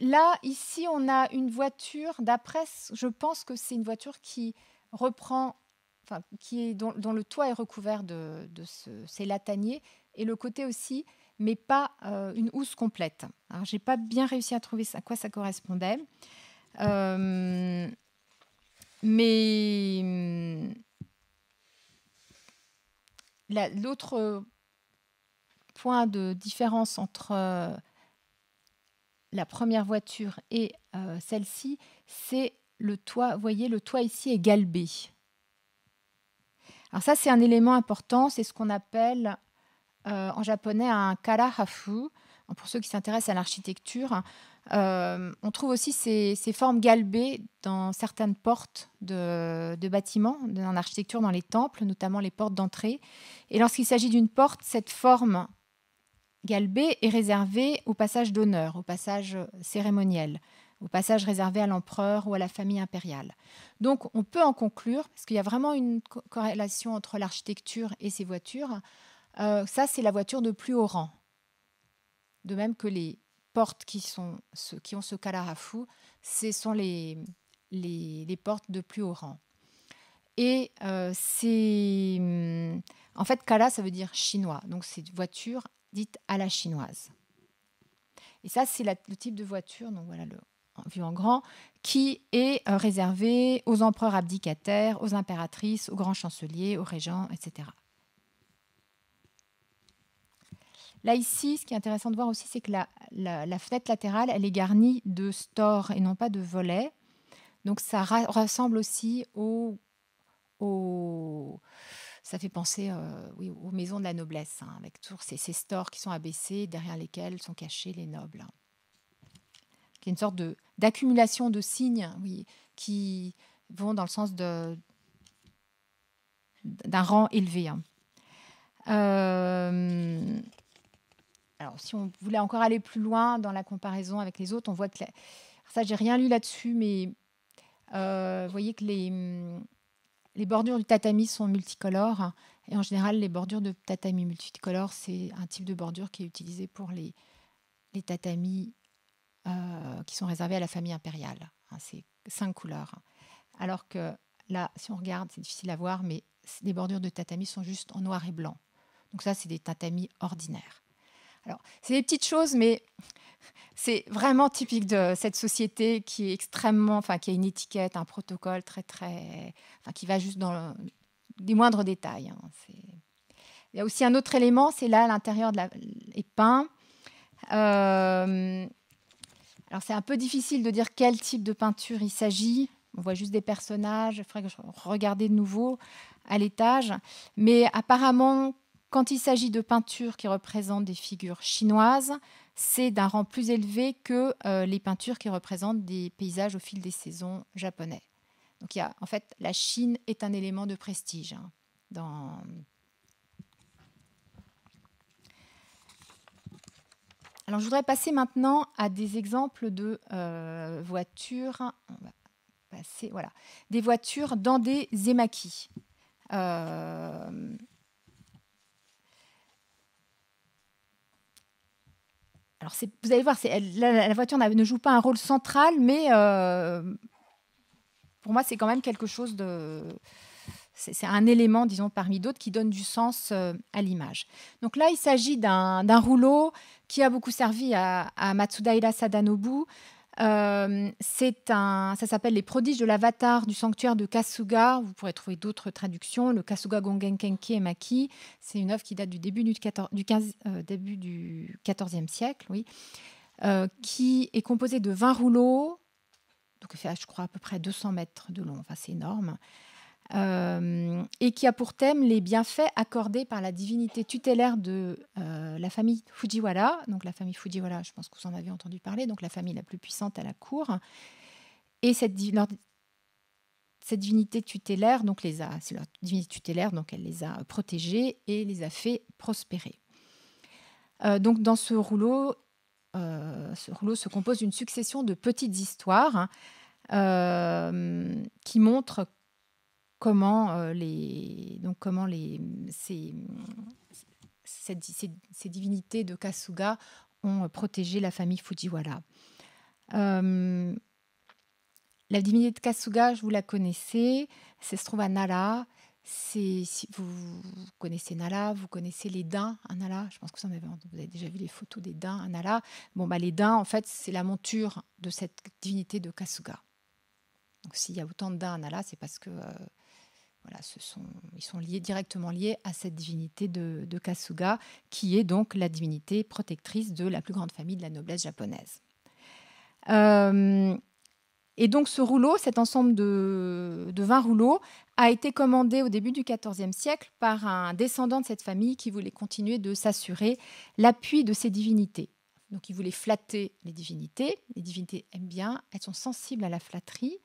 Speaker 2: là, ici, on a une voiture. D'après, je pense que c'est une voiture qui reprend qui est, dont, le toit est recouvert de, ce, ces lataniers, et le côté aussi, mais pas euh, une housse complète. Alors, n'ai pas bien réussi à trouver à quoi ça correspondait. Euh, mais hum, l'autre point de différence entre euh, la première voiture et celle-ci, c'est le toit. Vous voyez, le toit ici est galbé. Alors ça, c'est un élément important, c'est ce qu'on appelle euh, en japonais un karahafu. Pour ceux qui s'intéressent à l'architecture, euh, on trouve aussi ces, formes galbées dans certaines portes de, bâtiments, dans l'architecture, dans les temples, notamment les portes d'entrée. Et lorsqu'il s'agit d'une porte, cette forme galbée est réservée au passage d'honneur, au passage cérémoniel au passage réservé à l'empereur ou à la famille impériale. Donc on peut en conclure, parce qu'il y a vraiment une corrélation entre l'architecture et ces voitures, euh, ça c'est la voiture de plus haut rang. De même que les portes qui, sont, qui ont ce calarafou, ce sont les, portes de plus haut rang. Et euh, c'est... Hmm, en fait, Kala, ça veut dire chinois. Donc c'est une voiture dite à la chinoise. Et ça, c'est le type de voiture. Donc voilà, le vu en grand, qui est euh, réservé aux empereurs abdicataires, aux impératrices, aux grands chanceliers, aux régents, etc. Là, ici, ce qui est intéressant de voir aussi, c'est que la, fenêtre latérale, elle est garnie de stores et non pas de volets. Donc, ça ressemble aussi au, Ça fait penser euh, oui, aux maisons de la noblesse, hein, avec tous ces, stores qui sont abaissés, derrière lesquels sont cachés les nobles. Hein qui est une sorte d'accumulation de, signes oui, qui vont dans le sens d'un rang élevé. Hein. Euh, alors, si on voulait encore aller plus loin dans la comparaison avec les autres, on voit que ça, j'ai rien lu là-dessus, mais euh, vous voyez que les, les bordures du tatami sont multicolores. Hein, et en général, les bordures de tatami multicolores, c'est un type de bordure qui est utilisé pour les, les tatamis euh, qui sont réservés à la famille impériale. Hein, c'est cinq couleurs. Alors que là, si on regarde, c'est difficile à voir, mais les bordures de tatami sont juste en noir et blanc. Donc ça, c'est des tatamis ordinaires. Alors, c'est des petites choses, mais c'est vraiment typique de cette société qui est extrêmement, enfin, qui a une étiquette, un protocole très, très, enfin, qui va juste dans les moindres détails. Hein. Il y a aussi un autre élément, c'est là à l'intérieur de la, Euh, alors c'est un peu difficile de dire quel type de peinture il s'agit. On voit juste des personnages. Il faudrait que je de nouveau à l'étage. Mais apparemment, quand il s'agit de peintures qui représentent des figures chinoises, c'est d'un rang plus élevé que euh, les peintures qui représentent des paysages au fil des saisons japonais. Donc il y en fait, la Chine est un élément de prestige hein, dans, Alors, je voudrais passer maintenant à des exemples de euh, voitures. On va passer, voilà, des voitures dans des émaquis. Euh, alors, vous allez voir, la, voiture ne joue pas un rôle central, mais euh, pour moi, c'est quand même quelque chose de, c'est un élément, disons, parmi d'autres qui donne du sens euh, à l'image. Donc là, il s'agit d'un rouleau qui a beaucoup servi à, à Matsudaira Sadanobu. Euh, ça s'appelle Les prodiges de l'avatar du sanctuaire de Kasuga. Vous pourrez trouver d'autres traductions. Le Kasuga Gongen et Maki », c'est une œuvre qui date du début du, 14, du euh, début du 14 siècle, oui, qui est composée de 20 rouleaux, donc fait, je crois, à peu près 200 mètres de long. Enfin, c'est énorme. Euh, et qui a pour thème les bienfaits accordés par la divinité tutélaire de euh, la famille Fujiwara. Donc la famille Fujiwara, je pense que vous en avez entendu parler, donc la famille la plus puissante à la cour. Et cette, cette divinité tutélaire, donc les a, divinité tutélaire, donc elle les a protégés et les a fait prospérer. Euh, donc dans ce rouleau, ce rouleau se compose d'une succession de petites histoires. qui montrent comment euh, les donc comment les ces, divinités de Kasuga ont euh, protégé la famille Fujiwara. Euh, la divinité de Kasuga, vous la connaissez, ça se trouve à Nara. Si vous, connaissez Nala, vous connaissez les daims à Nala. Je pense que vous, avez, vous avez déjà vu les photos des dains à Nala. Bon, bah, les dains, en fait, c'est la monture de cette divinité de Kasuga. Donc s'il y a autant de dains à Nala, c'est parce que ce sont, ils sont directement liés à cette divinité de, Kasuga, qui est donc la divinité protectrice de la plus grande famille de la noblesse japonaise. Euh, et donc ce rouleau, cet ensemble de, de 20 rouleaux, a été commandé au début du XIVe siècle par un descendant de cette famille qui voulait continuer de s'assurer l'appui de ces divinités. Donc il voulait flatter les divinités. Les divinités aiment bien, elles sont sensibles à la flatterie.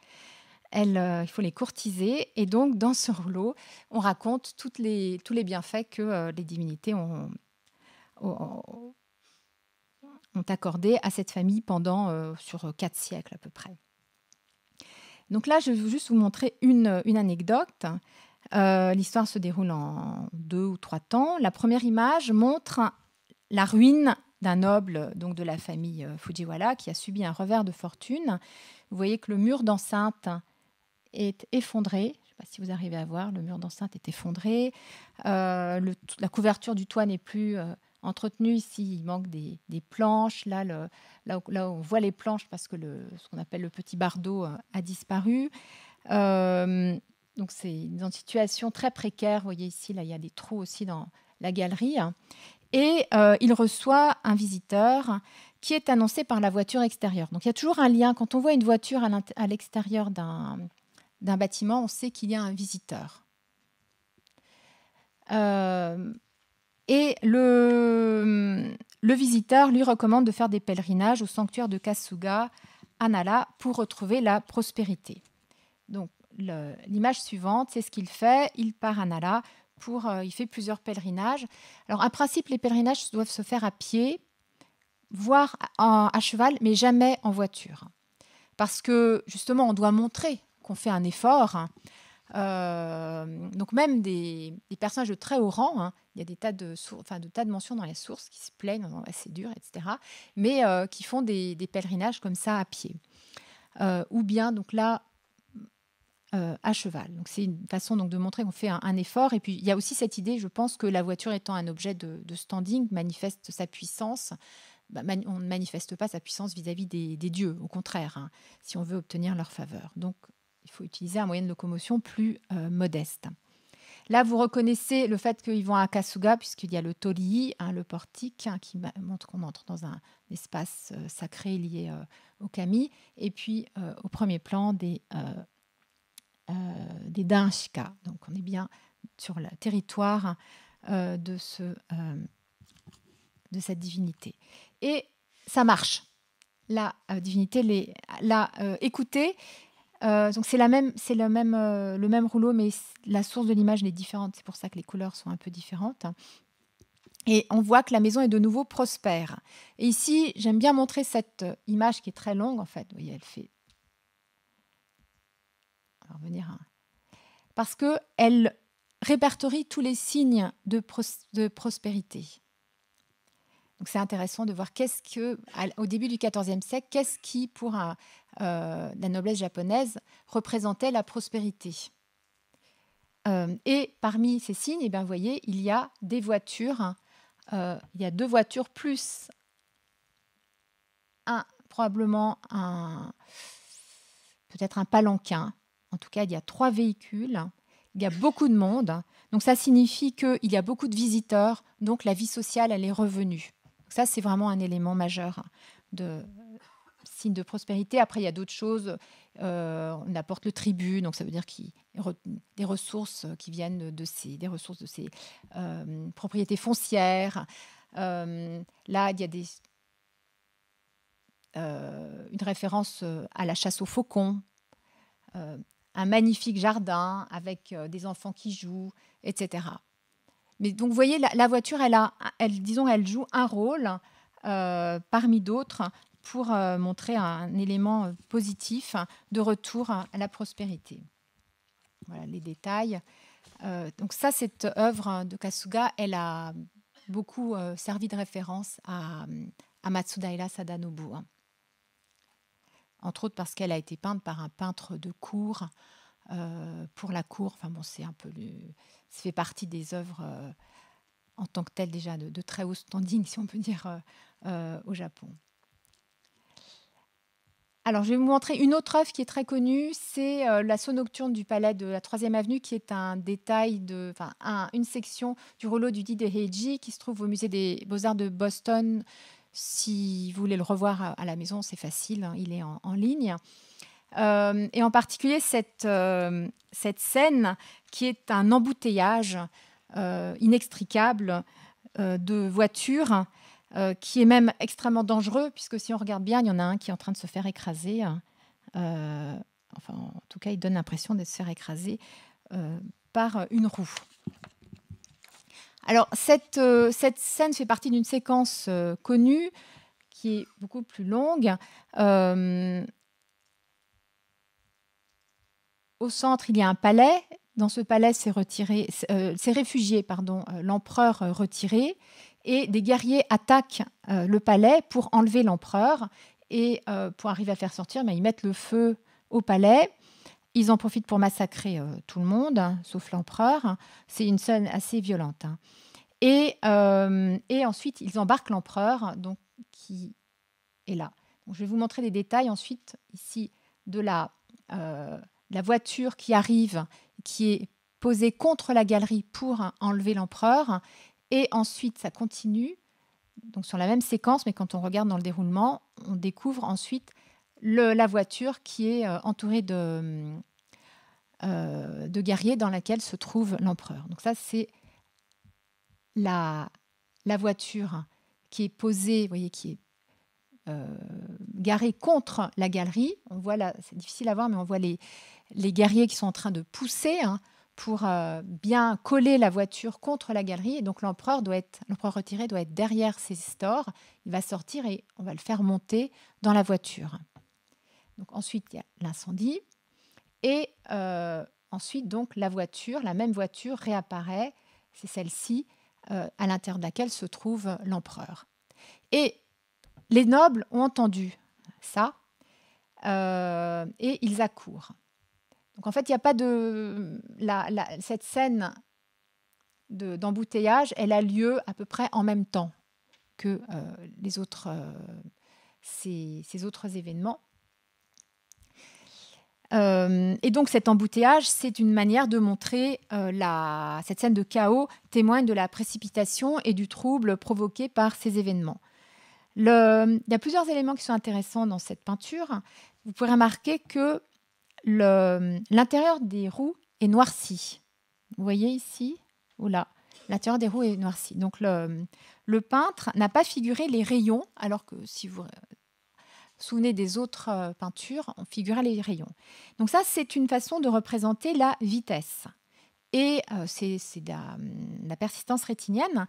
Speaker 2: Euh, il faut les courtiser. Et donc, dans ce rouleau, on raconte tous les bienfaits que euh, les divinités ont, ont, accordés à cette famille pendant euh, sur quatre siècles à peu près. Donc là, je vais juste vous montrer une, anecdote. L'histoire se déroule en deux ou trois temps. La première image montre la ruine d'un noble donc de la famille Fujiwara qui a subi un revers de fortune. Vous voyez que le mur d'enceinte est effondré. Je ne sais pas si vous arrivez à voir, le mur d'enceinte est effondré. Euh, la couverture du toit n'est plus euh, entretenue. Ici, il manque des, planches. Là, le, là, là, on voit les planches parce que le, ce qu'on appelle le petit bardeau euh, a disparu. donc, c'est une situation très précaire. Vous voyez ici, là, il y a des trous aussi dans la galerie. Et il reçoit un visiteur qui est annoncé par la voiture extérieure. Donc il y a toujours un lien. Quand on voit une voiture à l'extérieur d'un d'un bâtiment, on sait qu'il y a un visiteur. Euh, et le, visiteur lui recommande de faire des pèlerinages au sanctuaire de Kasuga, Anala pour retrouver la prospérité. Donc l'image suivante, c'est ce qu'il fait. Il part à Anala, pour, euh, il fait plusieurs pèlerinages. Alors en principe, les pèlerinages doivent se faire à pied, voire à cheval, mais jamais en voiture, parce que justement, on doit montrer qu'on fait un effort. Hein. Euh, donc même des, personnages de très haut rang, hein, il y a des tas de, enfin, de tas de mentions dans les sources qui se plaignent, ah, c'est dur, etc. Mais euh, qui font des, pèlerinages comme ça à pied, euh, ou bien donc là à cheval. Donc c'est une façon donc de montrer qu'on fait un, effort. Et puis il y a aussi cette idée, je pense, que la voiture étant un objet de, standing manifeste sa puissance. Bah, on ne manifeste pas sa puissance vis-à-vis des, dieux, au contraire, hein, si on veut obtenir leur faveur. Donc il faut utiliser un moyen de locomotion plus euh, modeste. Là, vous reconnaissez le fait qu'ils vont à Kasuga, puisqu'il y a le Toli, hein, le portique, hein, qui montre qu'on entre dans un, espace euh, sacré lié euh, au kami, et puis au premier plan des, des Donc, on est bien sur le territoire de, cette divinité. Et ça marche. La divinité, la écoutez, euh, donc c'est la même, c'est le même, euh, le même rouleau, mais la source de l'image est différente. C'est pour ça que les couleurs sont un peu différentes. Et on voit que la maison est de nouveau prospère. Et ici, j'aime bien montrer cette euh, image qui est très longue en fait. Vous voyez, elle fait. On va Parce que elle répertorie tous les signes de prospérité. Donc c'est intéressant de voir qu'est-ce que, au début du XIVe siècle, qu'est-ce qui, pour euh, la noblesse japonaise, représentait la prospérité. Euh, et parmi ces signes, eh vous voyez, il y a des voitures. Hein. Euh, il y a deux voitures plus probablement un, peut-être un palanquin. En tout cas, il y a trois véhicules. Il y a beaucoup de monde. Donc ça signifie qu'il y a beaucoup de visiteurs. Donc la vie sociale, elle est revenue. Ça, c'est vraiment un élément majeur de euh, signe de prospérité. Après, il y a d'autres choses. Euh, on apporte le tribut, donc ça veut dire des ressources qui viennent de ces, des ressources de ces euh, propriétés foncières. là, il y a des, une référence à la chasse aux faucons, un magnifique jardin avec des enfants qui jouent, etc. Mais donc, vous voyez, la, voiture, elle a, disons, elle joue un rôle euh, parmi d'autres pour euh, montrer un, élément euh, positif de retour à la prospérité. Voilà les détails. donc ça, cette œuvre de Kasuga, elle a beaucoup servi de référence à, à Matsudaira Sadanobu. Hein. Entre autres parce qu'elle a été peinte par un peintre de cour pour la cour. Enfin bon, c'est un peu le, ça fait partie des œuvres euh, en tant que telles déjà de, très haut standing, si on peut dire, euh, euh, au Japon. Alors, je vais vous montrer une autre œuvre qui est très connue, c'est la nocturne du palais de la Troisième avenue, qui est un détail de, une section du rouleau du Didier Heiji qui se trouve au musée des Beaux-Arts de Boston. Si vous voulez le revoir à, la maison, c'est facile, hein, il est en ligne. Euh, et en particulier cette, euh, cette scène qui est un embouteillage euh, inextricable de voitures, qui est même extrêmement dangereux, puisque si on regarde bien, il y en a un qui est en train de se faire écraser. enfin, en tout cas, il donne l'impression d'être se faire écraser par une roue. Alors, cette, cette scène fait partie d'une séquence connue qui est beaucoup plus longue. Au centre, il y a un palais. Dans ce palais, s'est s'est euh, réfugié pardon, euh, l'empereur euh, retiré. Et des guerriers attaquent le palais pour enlever l'empereur. Et pour arriver à faire sortir, mais ben, ils mettent le feu au palais. Ils en profitent pour massacrer tout le monde, hein, sauf l'empereur. C'est une scène assez violente. Hein. Et, ensuite, ils embarquent l'empereur, donc qui est là. je vais vous montrer les détails ensuite ici de la, la voiture qui arrive, qui est posée contre la galerie pour enlever l'empereur. Et ensuite, ça continue, donc sur la même séquence, mais quand on regarde dans le déroulement, on découvre ensuite la voiture qui est euh, entourée euh, de, guerriers dans laquelle se trouve l'empereur. Donc ça, c'est la, la voiture qui est posée, vous voyez, qui est euh, garée contre la galerie. On voit là, c'est difficile à voir, mais on voit les, les guerriers qui sont en train de pousser hein, pour euh, bien coller la voiture contre la galerie. Et donc l'empereur doit être, l'empereur retiré doit être derrière ces stores. Il va sortir et on va le faire monter dans la voiture. Donc ensuite il y a l'incendie et euh, ensuite donc la voiture, la même voiture réapparaît. C'est celle-ci euh, à l'intérieur de laquelle se trouve l'empereur. Et les nobles ont entendu ça et ils accourent. Donc en fait, il n'y a pas de... cette scène d'embouteillage, elle a lieu à peu près en même temps que euh, les autres, euh, ces, autres événements. Euh, et donc cet embouteillage, c'est une manière de montrer la, cette scène de chaos témoigne de la précipitation et du trouble provoqué par ces événements. il y a plusieurs éléments qui sont intéressants dans cette peinture. Vous pouvez remarquer que l'intérieur des roues est noirci. Vous voyez ici ou là L'intérieur des roues est noirci. Donc le, le peintre n'a pas figuré les rayons, alors que si vous euh, souvenez des autres euh, peintures, on figurait les rayons. Donc ça, c'est une façon de représenter la vitesse. Et euh, c'est la, hum, la, persistance rétinienne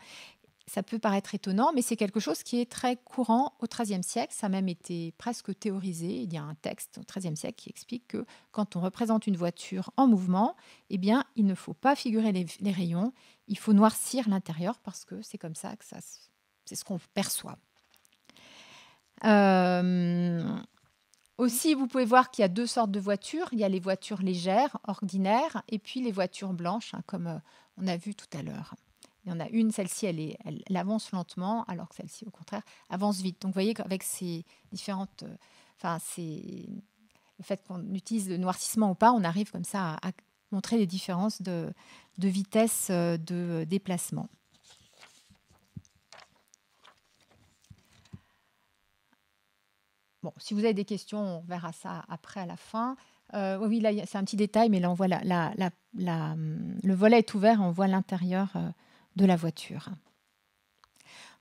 Speaker 2: ça peut paraître étonnant, mais c'est quelque chose qui est très courant au XIIIe siècle. Ça a même été presque théorisé. Il y a un texte au XIIIe siècle qui explique que quand on représente une voiture en mouvement, eh bien, il ne faut pas figurer les, rayons. Il faut noircir l'intérieur parce que c'est comme ça que ça, c'est ce qu'on perçoit. Euh, aussi, vous pouvez voir qu'il y a deux sortes de voitures. Il y a les voitures légères, ordinaires, et puis les voitures blanches, hein, comme euh, on a vu tout à l'heure. Il y en a une, celle-ci, elle, avance lentement, alors que celle-ci, au contraire, avance vite. Donc, vous voyez qu'avec ces différentes. Euh, enfin, le fait qu'on utilise le noircissement ou pas, on arrive comme ça à, montrer les différences de, vitesse euh, de déplacement. Bon, si vous avez des questions, on verra ça après à la fin. Euh, oui, là, c'est un petit détail, mais là, on voit la, hum, le volet est ouvert, on voit l'intérieur de la voiture.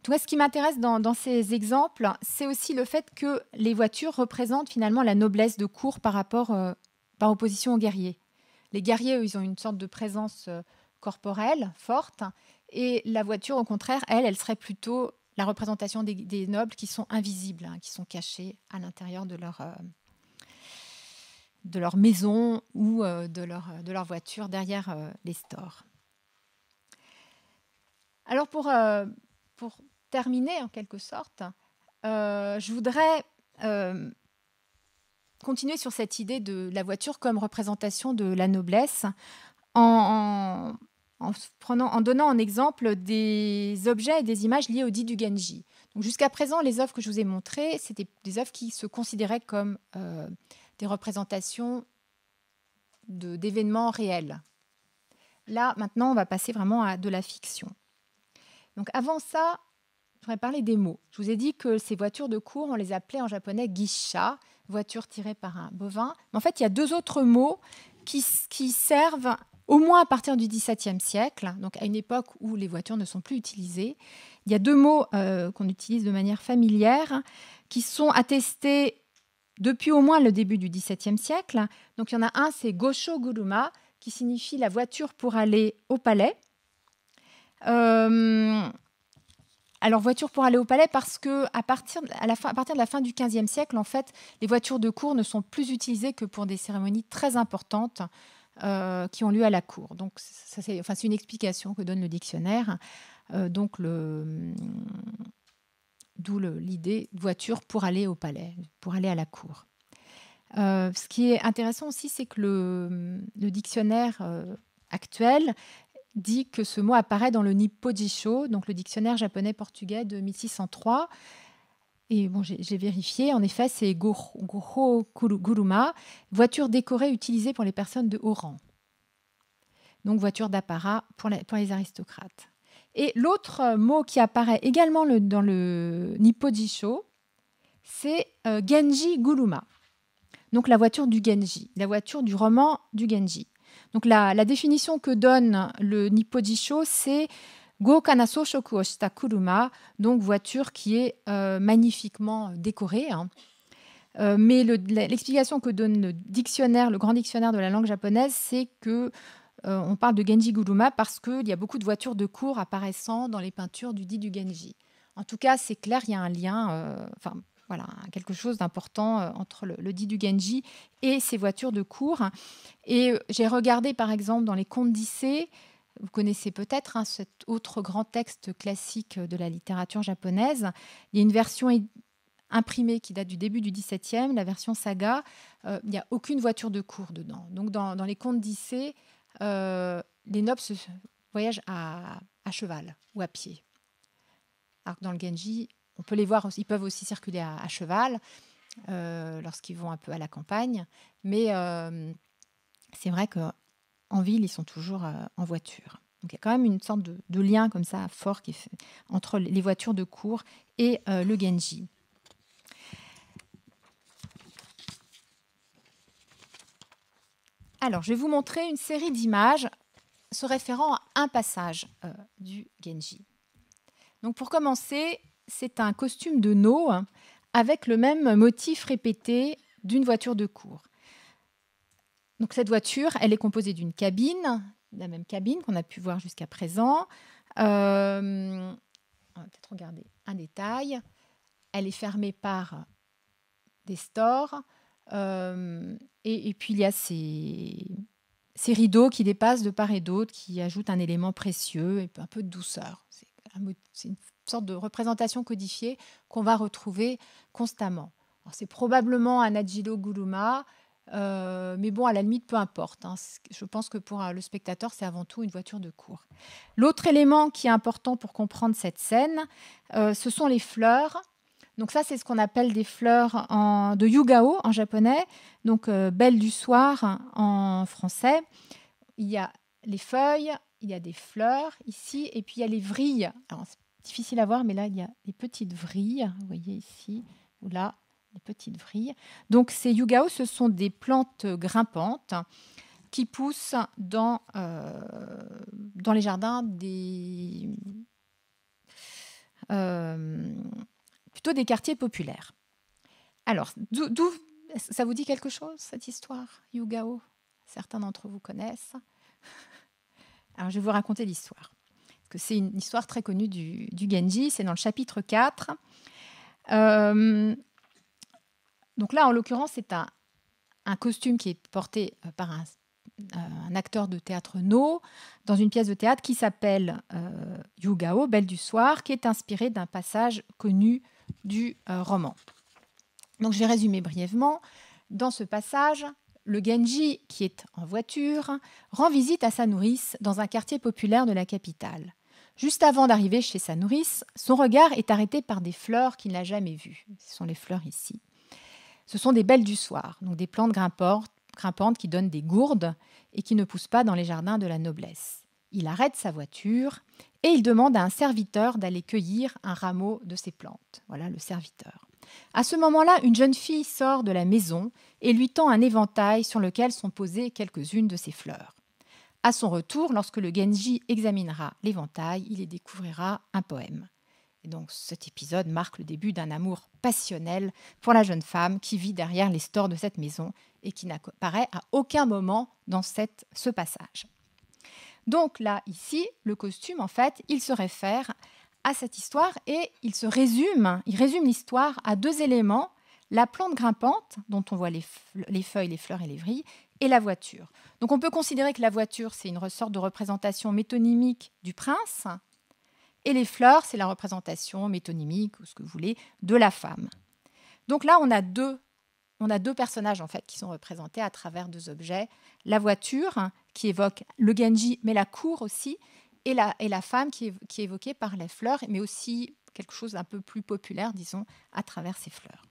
Speaker 2: tout ce qui m'intéresse dans, ces exemples, c'est aussi le fait que les voitures représentent finalement la noblesse de cour par rapport, euh, par opposition aux guerriers. Les guerriers, eux, ils ont une sorte de présence euh, corporelle forte, et la voiture, au contraire, elle, elle serait plutôt la représentation des, nobles qui sont invisibles, hein, qui sont cachés à l'intérieur de leur, euh, de leur maison ou de leur, de leur voiture derrière les stores. Alors euh, pour, terminer en quelque sorte, euh, je voudrais euh, continuer sur cette idée de la voiture comme représentation de la noblesse en, donnant en exemple des objets et des images liées au dit du Genji. Jusqu'à présent, les œuvres que je vous ai montrées, c'était des œuvres qui se considéraient comme des représentations d'événements réels. Là, maintenant, on va passer vraiment à de la fiction. Donc avant ça, je voudrais parler des mots. Je vous ai dit que ces voitures de cours, on les appelait en japonais gisha, voiture tirée par un bovin. Mais en fait, il y a deux autres mots qui, servent au moins à partir du XVIIe siècle, donc à une époque où les voitures ne sont plus utilisées. Il y a deux mots euh, qu'on utilise de manière familière qui sont attestés depuis au moins le début du XVIIe siècle. Donc il y en a un, c'est Gosho Guruma, qui signifie la voiture pour aller au palais. Euh, alors voiture pour aller au palais parce que à partir, à, la fin, à partir de la fin du XVe siècle, en fait, les voitures de cour ne sont plus utilisées que pour des cérémonies très importantes euh, qui ont lieu à la cour. Donc ça, c'est une explication que donne le dictionnaire. Euh, donc le d'où l'idée voiture pour aller au palais, pour aller à la cour. ce qui est intéressant aussi, c'est que le, le dictionnaire actuel dit que ce mot apparaît dans le Nippojisho, donc le dictionnaire japonais-portugais de 1603. Et bon, j'ai vérifié, en effet, c'est Goho Guruma, voiture décorée utilisée pour les personnes de haut rang. Donc voiture d'apparat pour, pour, les aristocrates. Et l'autre euh, mot qui apparaît également le, dans le Nippojisho, c'est euh, Genji Guruma. Donc la voiture du Genji, la voiture du roman du Genji. Donc la, définition que donne le Nippodisho, c'est Gokanaso shoku kuruma, donc voiture qui est euh, magnifiquement décorée. Hein. Euh, mais l'explication que donne le dictionnaire, le grand dictionnaire de la langue japonaise, c'est que euh, on parle de Genji Guruma parce qu'il y a beaucoup de voitures de cours apparaissant dans les peintures du dit du Genji. En tout cas, c'est clair, il y a un lien. Voilà, quelque chose d'important euh, entre le, dit du Genji et ses voitures de cours. Et euh, j'ai regardé, par exemple, dans les contes d'Issé*. vous connaissez peut-être hein, cet autre grand texte classique de la littérature japonaise. Il y a une version imprimée qui date du début du XVIIe, la version saga. Euh, il n'y a aucune voiture de cours dedans. Donc, dans, les contes d'Issé*, les nobles se voyagent à, cheval ou à pied. Alors dans le Genji, on peut les voir, ils peuvent aussi circuler à, cheval euh, lorsqu'ils vont un peu à la campagne. Mais euh, c'est vrai qu'en ville, ils sont toujours euh, en voiture. Donc il y a quand même une sorte de, de lien comme ça fort qui est fait entre les voitures de cours et le Genji. Alors, je vais vous montrer une série d'images se référant à un passage du Genji. Donc pour commencer, c'est un costume de No hein, avec le même motif répété d'une voiture de cours. Donc cette voiture, elle est composée d'une cabine, la même cabine qu'on a pu voir jusqu'à présent. Euh, on va peut-être regarder un détail. Elle est fermée par des stores. Euh, et, puis il y a ces, rideaux qui dépassent de part et d'autre, qui ajoutent un élément précieux et un peu de douceur. C'est un, une sorte de représentation codifiée qu'on va retrouver constamment. C'est probablement un Ajilo Guruma, euh, mais bon, à la limite, peu importe. Hein. Je pense que pour le spectateur, c'est avant tout une voiture de cours. L'autre élément qui est important pour comprendre cette scène, euh, ce sont les fleurs. Donc ça, c'est ce qu'on appelle des fleurs en, de yugao en japonais, donc euh, belle du soir en français. Il y a les feuilles, il y a des fleurs ici, et puis il y a les vrilles difficile à voir, mais là, il y a des petites vrilles, vous voyez ici, ou là, des petites vrilles. Donc, ces yugao, ce sont des plantes grimpantes qui poussent dans, euh, dans les jardins des. Euh, plutôt des quartiers populaires. Alors, d'où. Ça vous dit quelque chose, cette histoire, yugao Certains d'entre vous connaissent. Alors, je vais vous raconter l'histoire c'est une histoire très connue du, Genji, c'est dans le chapitre 4. Euh, donc là, en l'occurrence, c'est un, costume qui est porté euh, par euh, un, acteur de théâtre No dans une pièce de théâtre qui s'appelle Yugao, Belle du Soir, qui est inspirée d'un passage connu du roman. Donc je vais résumer brièvement. Dans ce passage, le Genji, qui est en voiture, rend visite à sa nourrice dans un quartier populaire de la capitale. Juste avant d'arriver chez sa nourrice, son regard est arrêté par des fleurs qu'il n'a jamais vues. Ce sont les fleurs ici. Ce sont des belles du soir, donc des plantes grimpantes, qui donnent des gourdes et qui ne poussent pas dans les jardins de la noblesse. Il arrête sa voiture et il demande à un serviteur d'aller cueillir un rameau de ces plantes. Voilà le serviteur. À ce moment-là, une jeune fille sort de la maison et lui tend un éventail sur lequel sont posées quelques-unes de ces fleurs. À son retour, lorsque le Genji examinera l'éventail, il y découvrira un poème. Et donc cet épisode marque le début d'un amour passionnel pour la jeune femme qui vit derrière les stores de cette maison et qui n'apparaît à aucun moment dans ce passage. Donc là, ici, le costume, en fait, il se réfère à cette histoire et il se résume, il résume l'histoire à deux éléments, la plante grimpante, dont on voit les feuilles, les fleurs et les vrilles, et la voiture. Donc on peut considérer que la voiture, c'est une sorte de représentation métonymique du prince, et les fleurs, c'est la représentation métonymique, ou ce que vous voulez, de la femme. Donc là, on a deux, on a deux personnages en fait qui sont représentés à travers deux objets. La voiture, qui évoque le Genji, mais la cour aussi, et la, et la femme qui est, qui est évoquée par les fleurs, mais aussi quelque chose d'un peu plus populaire, disons, à travers ces fleurs.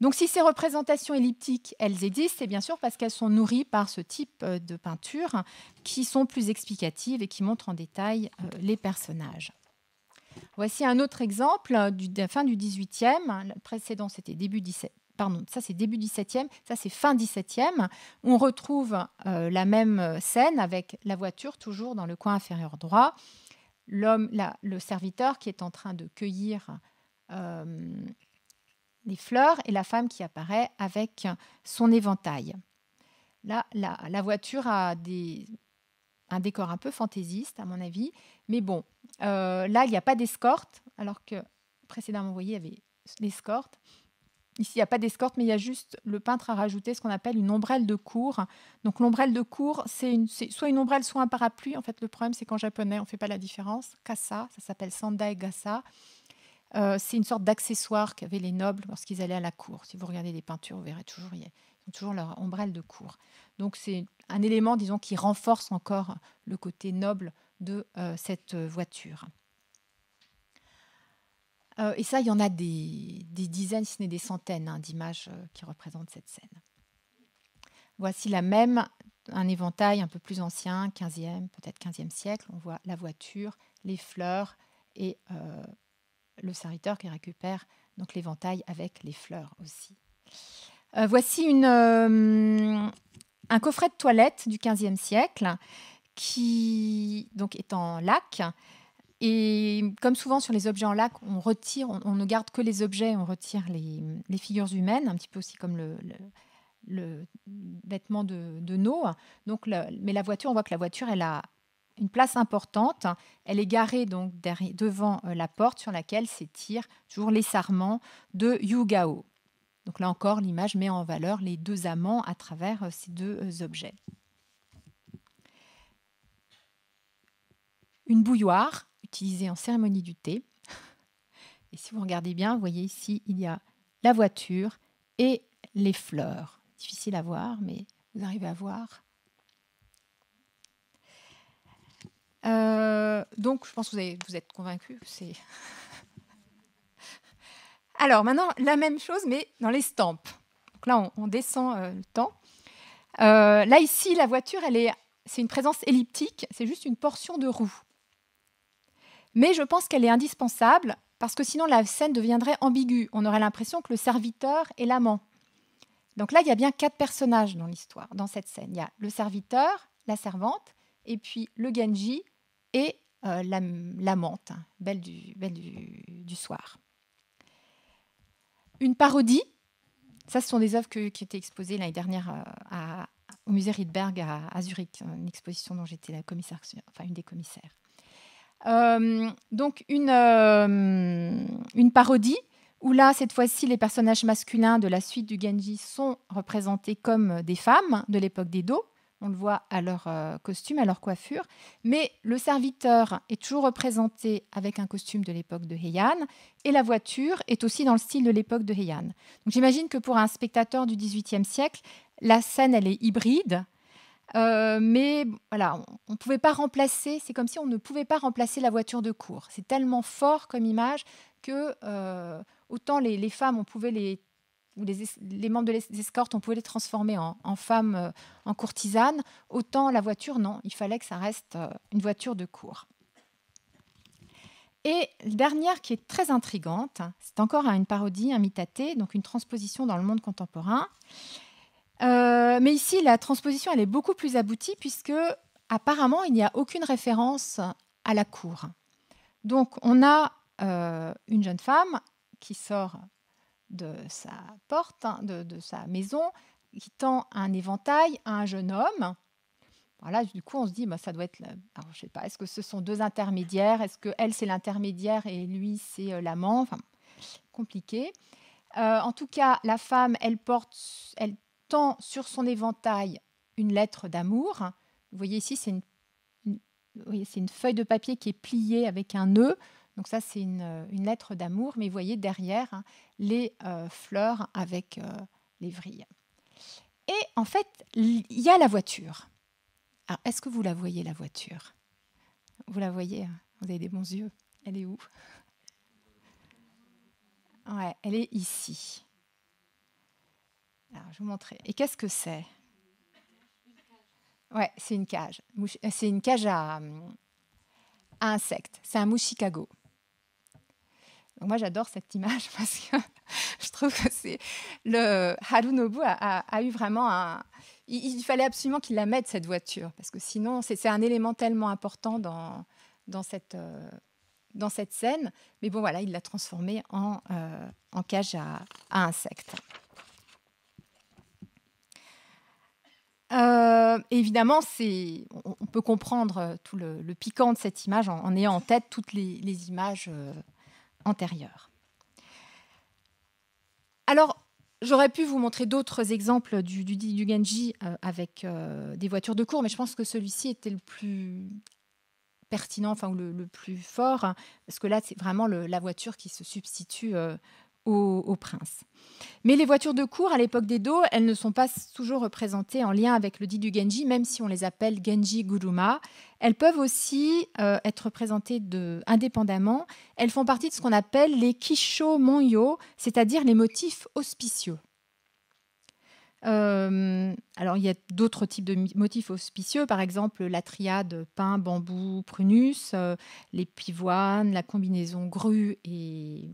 Speaker 2: Donc si ces représentations elliptiques, elles existent, c'est bien sûr parce qu'elles sont nourries par ce type euh, de peinture qui sont plus explicatives et qui montrent en détail euh, les personnages. Voici un autre exemple euh, du fin du XVIIIe. le précédent c'était début 17 pardon, ça c'est début 17e, ça c'est fin 17e. On retrouve la même scène avec la voiture toujours dans le coin inférieur droit. L'homme, le serviteur qui est en train de cueillir les fleurs et la femme qui apparaît avec son éventail. Là, la, voiture a des, un décor un peu fantaisiste, à mon avis. Mais bon, euh, là, il n'y a pas d'escorte, alors que précédemment, vous voyez, il y avait l'escorte. Ici, il n'y a pas d'escorte, mais il y a juste le peintre a rajouté ce qu'on appelle une ombrelle de cour. Donc, l'ombrelle de cour, c'est soit une ombrelle, soit un parapluie. En fait, le problème, c'est qu'en japonais, on ne fait pas la différence. Kasa, ça s'appelle sanda et euh, c'est une sorte d'accessoire qu'avaient les nobles lorsqu'ils allaient à la cour. Si vous regardez les peintures, vous verrez toujours, ils ont toujours leur ombrelle de cour. Donc c'est un élément, disons, qui renforce encore le côté noble de euh, cette euh, voiture. et ça, il y en a des, dizaines, si ce n'est des centaines hein, d'images qui représentent cette scène. Voici la même, un éventail un peu plus ancien, 15e, peut-être 15e siècle. On voit la voiture, les fleurs et le serviteur qui récupère donc l'éventail avec les fleurs aussi. Euh, voici euh, un coffret de toilette du XVe siècle qui donc est en lac. Et comme souvent sur les objets en lac, on retire, on, ne garde que les objets, on retire les, figures humaines, un petit peu aussi comme le, vêtement de, de Donc, mais la voiture, on voit que la voiture, elle a, une place importante. Elle est garée donc devant euh, la porte sur laquelle s'étirent toujours les sarments de Yugao. Donc là encore, l'image met en valeur les deux amants à travers euh, ces deux euh, objets. Une bouilloire utilisée en cérémonie du thé. Et si vous regardez bien, vous voyez ici, il y a la voiture et les fleurs. Difficile à voir, mais vous arrivez à voir Euh, donc, je pense que vous, êtes convaincus. Alors, maintenant, la même chose, mais dans les stamps. Donc là, on, descend euh, le temps. Euh, là, ici, la voiture, c'est une présence elliptique, c'est juste une portion de roue. Mais je pense qu'elle est indispensable, parce que sinon, la scène deviendrait ambiguë. On aurait l'impression que le serviteur est l'amant. Donc là, il y a bien quatre personnages dans l'histoire, dans cette scène. Il y a le serviteur, la servante, et puis le Ganji et euh, la, la, menthe, hein, belle, du, soir. Une parodie, ça ce sont des œuvres qui étaient exposées l'année dernière euh, au musée Riedberg à, Zurich, une exposition dont j'étais la commissaire, enfin une des commissaires. Euh, donc une, parodie où là, cette fois-ci, les personnages masculins de la suite du Genji sont représentés comme des femmes de l'époque des dos, on le voit à leur euh, costume, à leur coiffure. Mais le serviteur est toujours représenté avec un costume de l'époque de Heian, et la voiture est aussi dans le style de l'époque de Heian. Donc j'imagine que pour un spectateur du XVIIIe siècle, la scène, elle est hybride. Euh, mais voilà, on ne pouvait pas remplacer, c'est comme si on ne pouvait pas remplacer la voiture de cour. C'est tellement fort comme image que euh, autant les femmes, on pouvait les les, membres de l'escorte, on pouvait les transformer en, femmes, euh, en courtisanes. Autant la voiture, non, il fallait que ça reste euh, une voiture de cour. Et la dernière qui est très intrigante, c'est encore une parodie, un mitaté, donc une transposition dans le monde contemporain. Euh, mais ici, la transposition, elle est beaucoup plus aboutie puisque apparemment, il n'y a aucune référence à la cour. Donc, on a une jeune femme qui sort de sa porte, hein, de, sa maison, qui tend un éventail à un jeune homme. Voilà, du coup, on se dit, bah, ça doit être. Alors, je sais pas, est-ce que ce sont deux intermédiaires Est-ce que elle, c'est l'intermédiaire et lui, c'est euh, l'amant Enfin, compliqué. Euh, en tout cas, la femme, elle porte, elle tend sur son éventail une lettre d'amour. Vous voyez ici, c'est une, une, feuille de papier qui est pliée avec un nœud. Donc ça, c'est euh, une, lettre d'amour, mais vous voyez derrière hein, les euh, fleurs avec euh, les vrilles. Et en fait, il y a la voiture. Alors, est-ce que vous la voyez, la voiture Vous la voyez, hein vous avez des bons yeux. Elle est où Ouais, elle est ici. Alors, je vais vous montrer. Et qu'est-ce que c'est Ouais, c'est une cage. C'est une cage à, hum, insectes. C'est un mouchicago moi, j'adore cette image parce que je trouve que c'est le Harunobu a, a, eu vraiment un. Il, fallait absolument qu'il la mette cette voiture parce que sinon, c'est un élément tellement important dans dans cette euh, dans cette scène. Mais bon, voilà, il l'a transformée en euh, en cage à, insectes. Euh, évidemment, c'est, on, peut comprendre tout le, piquant de cette image en, ayant en tête toutes les, les images alors, J'aurais pu vous montrer d'autres exemples du, du, du Genji euh, avec euh, des voitures de cours, mais je pense que celui-ci était le plus pertinent, enfin, le, plus fort, hein, parce que là, c'est vraiment la voiture qui se substitue euh, au, prince. Mais les voitures de cour, à l'époque des dos, elles ne sont pas toujours représentées en lien avec le dit du Genji, même si on les appelle Genji Guruma. Elles peuvent aussi euh, être représentées de, indépendamment. Elles font partie de ce qu'on appelle les Kisho Monyo, c'est-à-dire les motifs auspicieux. Euh, alors, il y a d'autres types de motifs auspicieux, par exemple la triade pin, bambou, prunus, euh, les pivoines, la combinaison grue et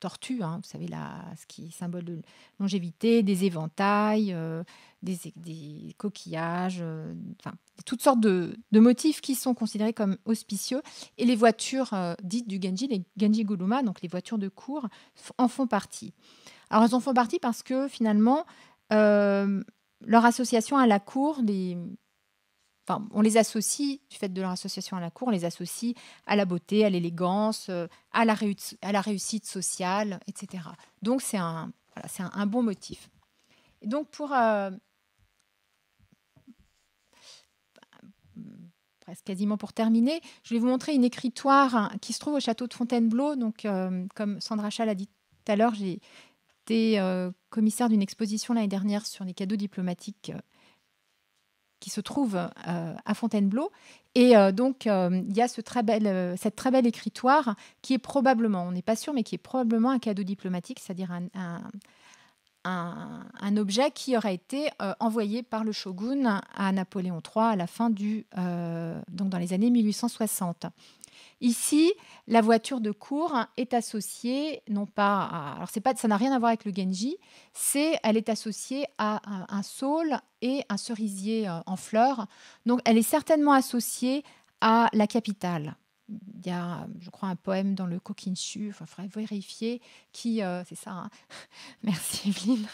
Speaker 2: Tortue, hein, vous savez, la, ce qui symbole de longévité, des éventails, euh, des, coquillages, euh, enfin, toutes sortes de, motifs qui sont considérés comme auspicieux. Et les voitures euh, dites du Genji, les Genji Guluma, donc les voitures de cour, en font partie. Alors, elles en font partie parce que finalement, leur association à la cour les on les associe, du fait de leur association à la cour, on les associe à la beauté, à l'élégance, euh, à, la réussite sociale, etc. Donc, c'est un, bon motif. Et donc, pour. Euh, presque quasiment pour terminer, je vais vous montrer une écritoire qui se trouve au château de Fontainebleau. Donc, euh, comme Sandra Chal a dit tout à l'heure, j'ai été commissaire d'une exposition l'année dernière sur les cadeaux diplomatiques qui se trouve euh, à Fontainebleau. Et euh, donc, euh, il y a ce cette très belle écritoire qui est probablement, on n'est pas sûr, mais qui est probablement un cadeau diplomatique, c'est-à-dire un, objet qui aurait été envoyé par le shogun à Napoléon III à la fin du, donc dans les années 1860. Ici, la voiture de cours est associée non pas à, alors c'est pas ça n'a rien à voir avec le Genji, c'est elle est associée à un, saule et un cerisier euh, en fleurs. Donc elle est certainement associée à la capitale. Il y a, je crois, un poème dans le Kokinshu, enfin, il faudrait vérifier, qui, euh, c'est ça, hein. merci Evelyne,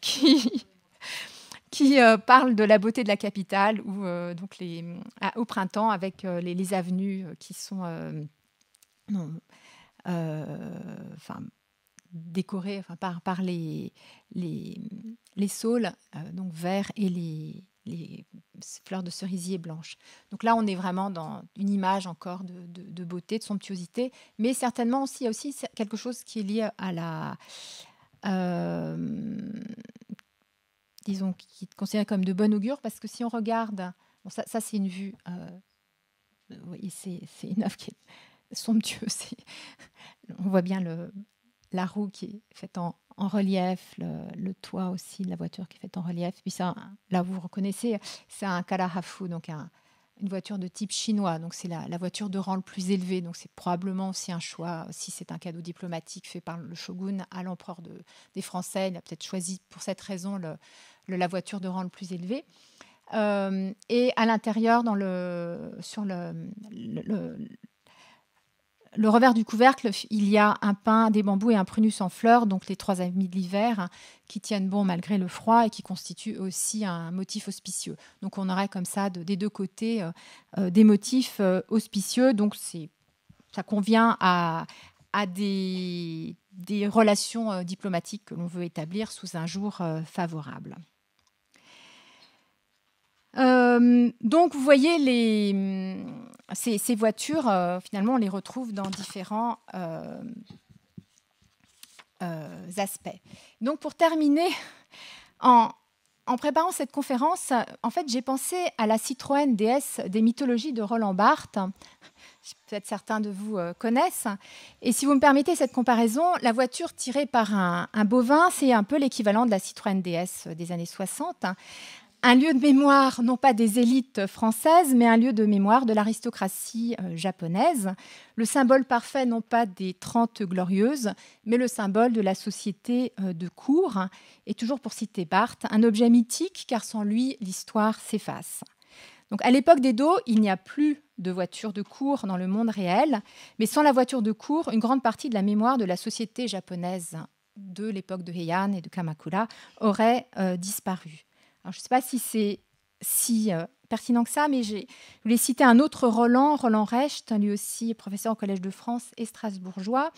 Speaker 2: qui, qui euh, parle de la beauté de la capitale euh, donc les, au printemps avec euh, les, avenues qui sont enfin décorées enfin, par, par les, les, saules, donc verts et les, fleurs de cerisier blanches. Donc là, on est vraiment dans une image encore de, beauté, de somptuosité, mais certainement aussi, aussi quelque chose qui est lié à la disons, qui est considéré comme de bonne augure, parce que si on regarde, ça, ça c'est une vue, euh, oui, c'est une œuvre qui est somptueuse, on voit bien le, la roue qui est faite en, relief, le, toit aussi de la voiture qui est faite en relief, puis ça, là vous reconnaissez, c'est un Kalahafu, donc une voiture de type chinois, donc c'est la, voiture de rang le plus élevé, donc c'est probablement aussi un choix, si c'est un cadeau diplomatique fait par le shogun à l'empereur de, des Français, il a peut-être choisi pour cette raison le, la voiture de rang le plus élevé. Euh, et à l'intérieur, dans le, sur le, le, revers du couvercle, il y a un pin, des bambous et un prunus en fleurs, donc les trois amis de l'hiver, hein, qui tiennent bon malgré le froid et qui constituent aussi un motif auspicieux. Donc on aurait comme ça des deux côtés euh, euh, des motifs auspicieux. Donc ça convient à, des relations diplomatiques que l'on veut établir sous un jour favorable. Euh, donc, vous voyez, les, ces, voitures, euh, finalement, on les retrouve dans différents euh, aspects. Donc, pour terminer, en, en, préparant cette conférence, en fait, j'ai pensé à la Citroën DS des mythologies de Roland Barthes. Peut-être certains de vous connaissent. Et si vous me permettez cette comparaison, la voiture tirée par un, un bovin, c'est un peu l'équivalent de la Citroën DS des années 60 un lieu de mémoire, non pas des élites françaises, mais un lieu de mémoire de l'aristocratie euh, japonaise, le symbole parfait non pas des Trente Glorieuses, mais le symbole de la société euh, de cour, et toujours pour citer Barthes, un objet mythique car sans lui l'histoire s'efface. Donc à l'époque des il n'y a plus de voiture de cour dans le monde réel, mais sans la voiture de cour, une grande partie de la mémoire de la société japonaise de l'époque de Heian et de Kamakura aurait euh, disparu je ne sais pas si c'est si euh, pertinent que ça, mais je voulais citer un autre Roland, Roland Recht, lui aussi professeur au Collège de France et strasbourgeois,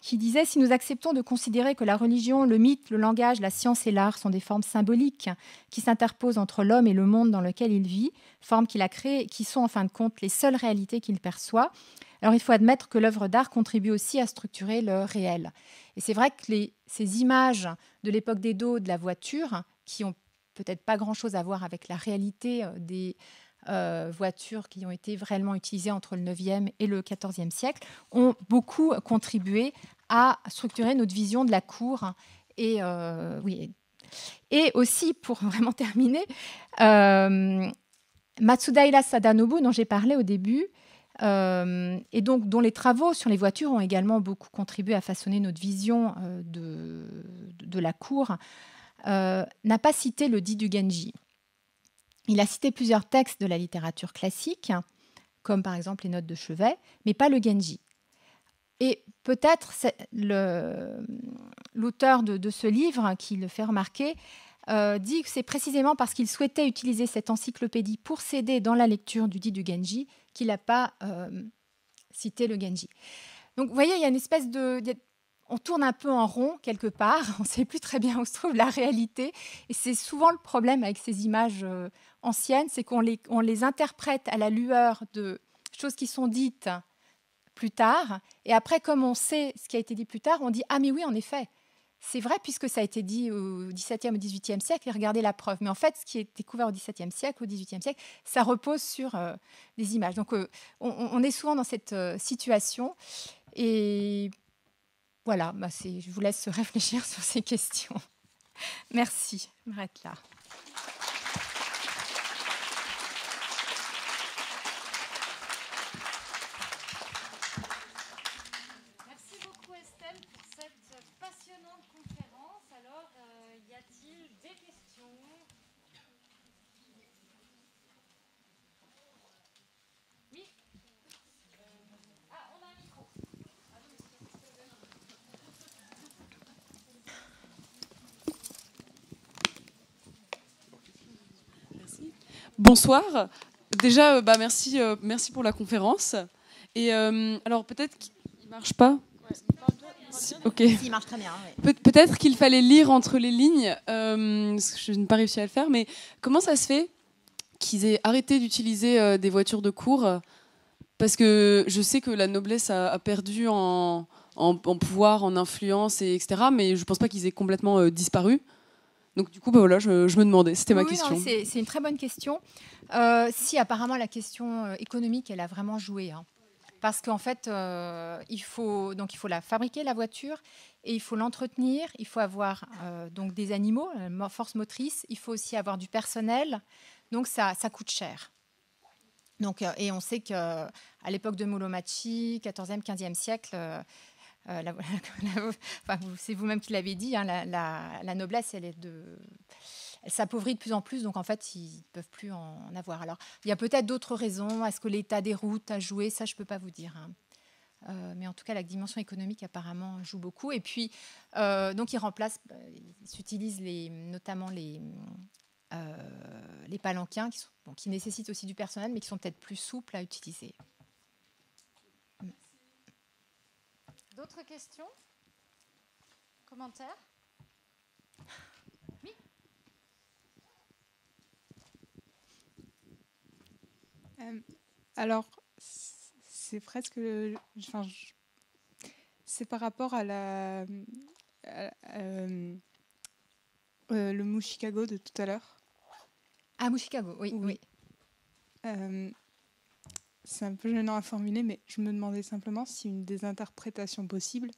Speaker 2: qui disait Si nous acceptons de considérer que la religion, le mythe, le langage, la science et l'art sont des formes symboliques qui s'interposent entre l'homme et le monde dans lequel il vit, formes qu'il a créées qui sont en fin de compte les seules réalités qu'il perçoit, alors il faut admettre que l'œuvre d'art contribue aussi à structurer le réel. Et c'est vrai que ces images de l'époque des dos, de la voiture, qui ont peut-être pas grand-chose à voir avec la réalité euh, des euh, voitures qui ont été vraiment utilisées entre le 9e et le 14e siècle, ont beaucoup contribué à structurer notre vision de la cour. Et, euh, oui. et aussi, pour vraiment terminer, euh, Matsudaira Sadanobu, dont j'ai parlé au début, et donc dont les travaux sur les voitures ont également beaucoup contribué à façonner notre vision de, de, la cour. Euh, n'a pas cité le dit du Genji. Il a cité plusieurs textes de la littérature classique, comme par exemple les notes de chevet, mais pas le Genji. Et peut-être l'auteur de, ce livre qui le fait remarquer euh, dit que c'est précisément parce qu'il souhaitait utiliser cette encyclopédie pour s'aider dans la lecture du dit du Genji qu'il n'a pas euh, cité le Genji. Donc vous voyez, il y a une espèce de on tourne un peu en rond quelque part, on ne sait plus très bien où se trouve la réalité. Et c'est souvent le problème avec ces images euh, anciennes, c'est qu'on les, les interprète à la lueur de choses qui sont dites plus tard. Et après, comme on sait ce qui a été dit plus tard, on dit Ah, mais oui, en effet, c'est vrai puisque ça a été dit au XVIIe, au XVIIIe siècle, et regardez la preuve. Mais en fait, ce qui est découvert au XVIIe siècle, au XVIIIe siècle, ça repose sur euh, des images. Donc, euh, on, est souvent dans cette situation. Et voilà, bah, je vous laisse réfléchir sur ces questions. Merci, m'arrête là.
Speaker 1: Bonsoir. Déjà, euh, bah, merci, euh, merci pour la conférence. Et euh, alors, peut-être qu'il ne marche pas Ok. peut-être qu'il fallait lire entre les lignes, parce que je n'ai pas réussi à le faire, mais comment ça se fait qu'ils aient arrêté d'utiliser des voitures de cours Parce que je sais que la noblesse a, perdu en, pouvoir, en influence, etc., mais je ne pense pas qu'ils aient complètement disparu. Donc du coup, bah, je, me demandais, c'était ma question.
Speaker 2: C'est une très bonne question. Euh, si apparemment la question euh, économique, elle a vraiment joué. Hein. Parce qu'en fait, euh, il, faut, donc, il faut la fabriquer, la voiture, et il faut l'entretenir, il faut avoir donc des animaux, force motrice, il faut aussi avoir du personnel, donc ça, ça coûte cher. Donc, et on sait qu'à l'époque de Molomachi, 14e, 15e siècle, c'est vous-même qui l'avez dit, hein, la, noblesse, elle est de s'appauvrit de plus en plus, donc en fait, ils ne peuvent plus en avoir. Alors, il y a peut-être d'autres raisons. Est-ce que l'État des routes a joué Ça, je ne peux pas vous dire. Hein. Euh, mais en tout cas, la dimension économique apparemment joue beaucoup. Et puis, euh, donc, ils remplacent, bah, ils s'utilisent les, notamment les, euh, palanquins, qui nécessitent aussi du personnel, mais qui sont peut-être plus souples à utiliser.
Speaker 1: D'autres questions Commentaires Oui
Speaker 2: euh, Alors, c'est presque. Enfin, c'est par rapport à la. Euh, euh, le de tout à l'heure. Ah, Mouchicago, oui. oui. oui c'est un peu gênant à formuler, mais je me demandais simplement si une des interprétations possibles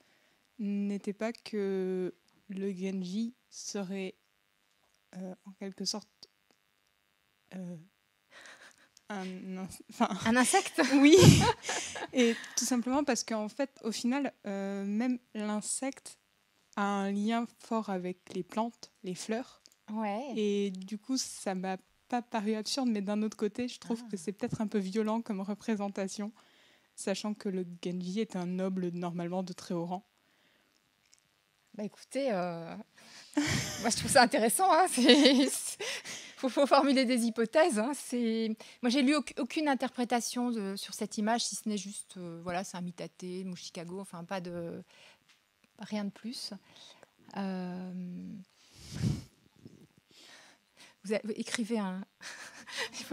Speaker 2: n'était pas que le
Speaker 1: Genji serait euh, en quelque sorte euh,
Speaker 2: un, insecte Oui Et tout simplement parce qu'en fait, au final, euh, même l'insecte a un lien fort avec les plantes, les fleurs. Ouais. Et du coup, ça m'a pas paru absurde, mais d'un autre côté, je trouve que ah. c'est peut-être un peu violent comme représentation, sachant que le Genji est un noble normalement de très haut rang. Bah écoutez, euh, moi je trouve ça intéressant. Hein faut, formuler des hypothèses. Hein, c'est, moi, j'ai lu aucune interprétation de, sur cette image, si ce n'est juste, euh, voilà, c'est un mitate, Mouchikago, Chicago, enfin, pas de rien de plus. Euh vous, écrivez un. il,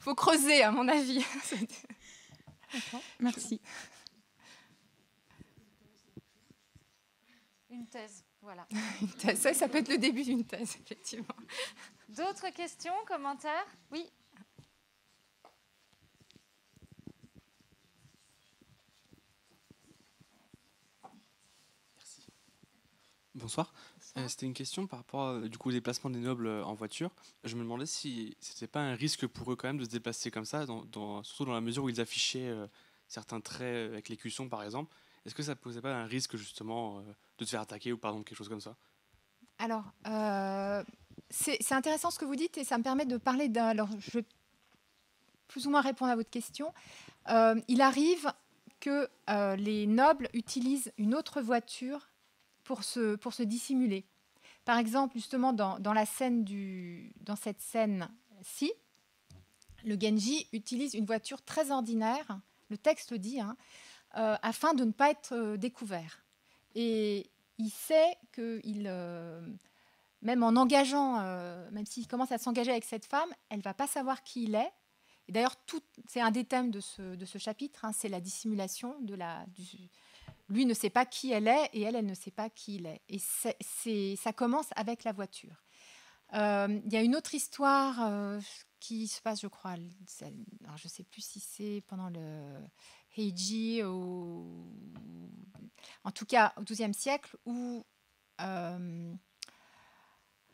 Speaker 2: faut creuser, à mon avis. Merci.
Speaker 1: Une thèse, voilà. ça, ça peut être
Speaker 2: le début d'une thèse, effectivement.
Speaker 1: D'autres questions, commentaires Oui, Merci.
Speaker 2: Bonsoir. Euh, c'était une question par rapport euh, du coup, au déplacement des nobles euh, en voiture. Je me demandais si c'était pas un risque pour eux quand même de se déplacer comme ça, dans, dans, surtout dans la mesure où ils affichaient certains traits avec l'écusson par exemple. Est-ce que ça posait pas un risque justement de se faire attaquer ou par quelque chose comme ça Alors, c'est intéressant ce que vous dites et ça me permet de parler d'un... Alors, je vais plus ou moins répondre à votre question. il arrive que les nobles utilisent une autre voiture pour se, pour se dissimuler. Par exemple, justement, dans, dans la scène du, dans cette scène-ci, le Genji utilise une voiture très ordinaire, le texte le dit, hein, euh, afin de ne pas être euh, découvert. Et il sait que il euh, même en engageant, même s'il commence à s'engager avec cette femme, elle va pas savoir qui il est. Et d'ailleurs, c'est un des thèmes de ce, de ce chapitre, hein, c'est la dissimulation de la, du, lui ne sait pas qui elle est et elle, elle ne sait pas qui il est. Et ça commence avec la voiture. Euh, il y a une autre histoire euh, qui se passe, je crois, je ne sais plus si c'est pendant le Heiji, ou en tout cas au XIIe siècle, où... Euh,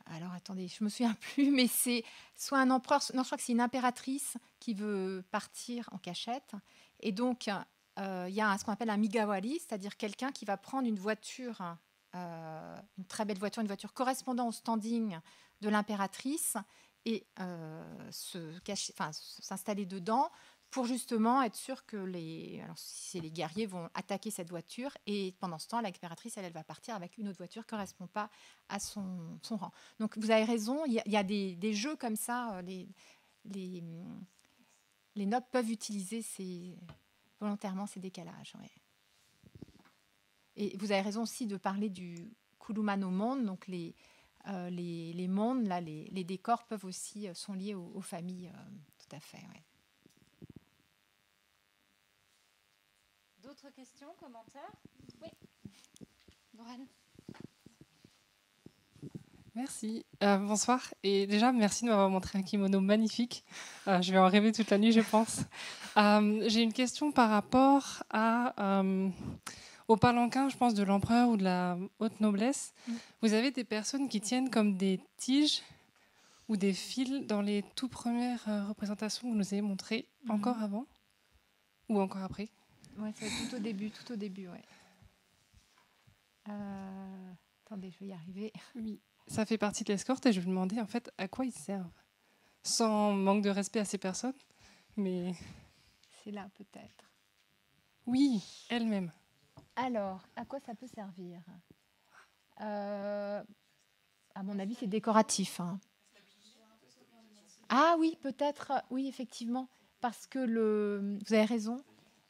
Speaker 2: alors attendez, je ne me souviens plus, mais c'est soit un empereur, non, je crois que c'est une impératrice qui veut partir en cachette, et donc euh, il y a ce qu'on appelle un migawari, c'est-à-dire quelqu'un qui va prendre une voiture, euh, une très belle voiture, une voiture correspondant au standing de l'impératrice et euh, se enfin, s'installer dedans pour justement être sûr que les, si les guerriers vont attaquer cette voiture et pendant ce temps, l'impératrice, elle, elle va partir avec une autre voiture qui ne correspond pas à son, rang. Donc vous avez raison, il y a, des, jeux comme ça, les, les, les nobles peuvent utiliser ces, volontairement ces décalages. Et vous avez raison aussi de parler du au monde, donc euh, les, les, mondes, là, les, décors peuvent aussi euh, sont liés aux, familles, euh, tout à fait.
Speaker 1: D'autres questions, commentaires Oui. Merci. Euh, bonsoir. Et déjà, merci de m'avoir montré un kimono magnifique. Euh, je vais en rêver toute la nuit, je pense. Euh, j'ai une question par rapport à, au palanquin, je pense, de l'empereur ou de la haute noblesse. Mm. Vous avez des personnes qui tiennent comme des tiges ou des fils dans les tout premières représentations que vous nous avez montrées, mm-hmm. encore avant ou encore après
Speaker 2: Oui, c'est tout au début, tout au début, Attendez, je vais y arriver. Oui
Speaker 1: ça fait partie de l'escorte et je me demandais en fait à quoi ils servent. Sans manque de respect à ces personnes, mais.
Speaker 2: C'est là peut-être. Oui, elle-même. Alors, à quoi ça peut servir euh, À mon avis, c'est décoratif. Hein. Ah oui, peut-être, oui, effectivement. Parce que le. Vous avez raison.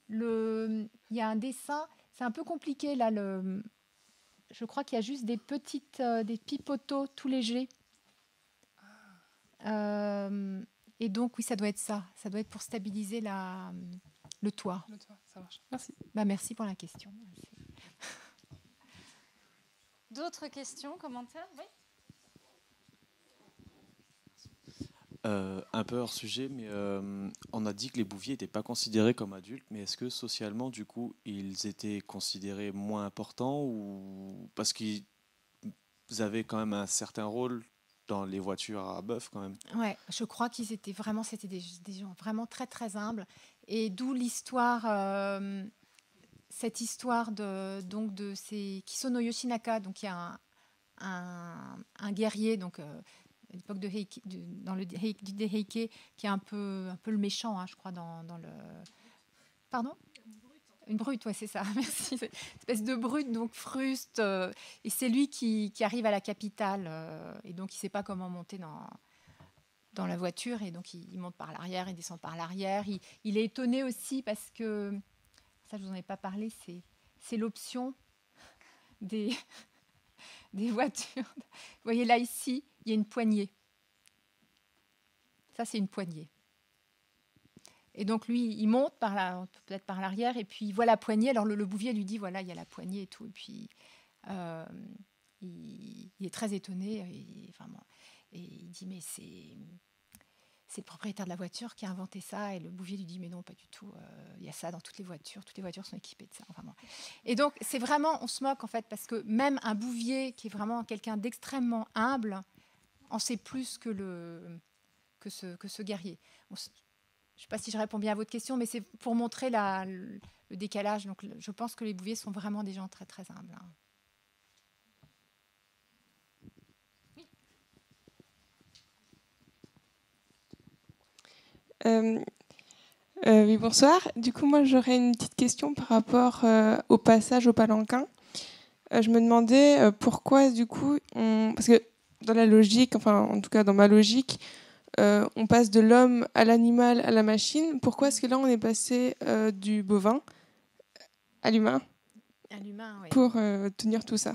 Speaker 2: Le, il y a un dessin. C'est un peu compliqué là, le, je crois qu'il y a juste des petites, euh, des pipoteaux tout légers. Euh, et donc, oui, ça doit être ça. Ça doit être pour stabiliser la, euh, le toit.
Speaker 1: Le toit, ça marche.
Speaker 2: Merci. Bah, merci pour la question.
Speaker 1: D'autres questions, commentaires Oui
Speaker 2: Euh, un peu hors sujet, mais euh, on a dit que les bouviers n'étaient pas considérés comme adultes, mais est-ce que socialement, du coup, ils étaient considérés moins importants ou parce qu'ils avaient quand même un certain rôle dans les voitures à bœuf quand même Ouais, je crois qu'ils étaient vraiment, c'était des, gens vraiment très très humbles, et d'où l'histoire. Euh, cette histoire de, donc de ces Kisono Yoshinaka, donc il y a un, un guerrier donc, à l'époque de du, dans le du qui est un peu, un peu le méchant, hein, je crois, dans, dans le. Pardon une brute, ouais, c'est ça, merci. Une espèce de brute, donc fruste. Euh, et c'est lui qui, qui, arrive à la capitale. Euh, et donc, il ne sait pas comment monter dans, dans la voiture. Et donc, il, monte par l'arrière, il descend par l'arrière. Il, il, est étonné aussi parce que, ça, je ne vous en ai pas parlé, c'est l'option des, des voitures. Vous voyez là, ici, il y a une poignée. Ça, c'est une poignée. Et donc lui, il monte par peut-être par l'arrière, et puis il voit la poignée. Alors le, bouvier lui dit voilà, il y a la poignée et tout. Et puis euh, il, est très étonné. et il dit mais c'est le propriétaire de la voiture qui a inventé ça. Et le bouvier lui dit mais non, pas du tout. Euh, il y a ça dans toutes les voitures. Toutes les voitures sont équipées de ça. Et donc c'est vraiment, on se moque en fait parce que même un bouvier qui est vraiment quelqu'un d'extrêmement humble, on sait plus que, le, que, ce, que ce guerrier. je ne sais pas si je réponds bien à votre question, mais c'est pour montrer le, décalage. Donc, je pense que les bouviers sont vraiment des gens très très humbles. Hein.
Speaker 1: Euh, euh, oui, bonsoir. Du coup, moi, j'aurais une petite question par rapport euh, au passage au palanquin. je me demandais pourquoi, du coup, on... parce que dans la logique, enfin en tout cas dans ma logique, euh, on passe de l'homme à l'animal à la machine. Pourquoi est-ce que là on est passé euh, du bovin à l'humain
Speaker 2: pour euh, tenir tout ça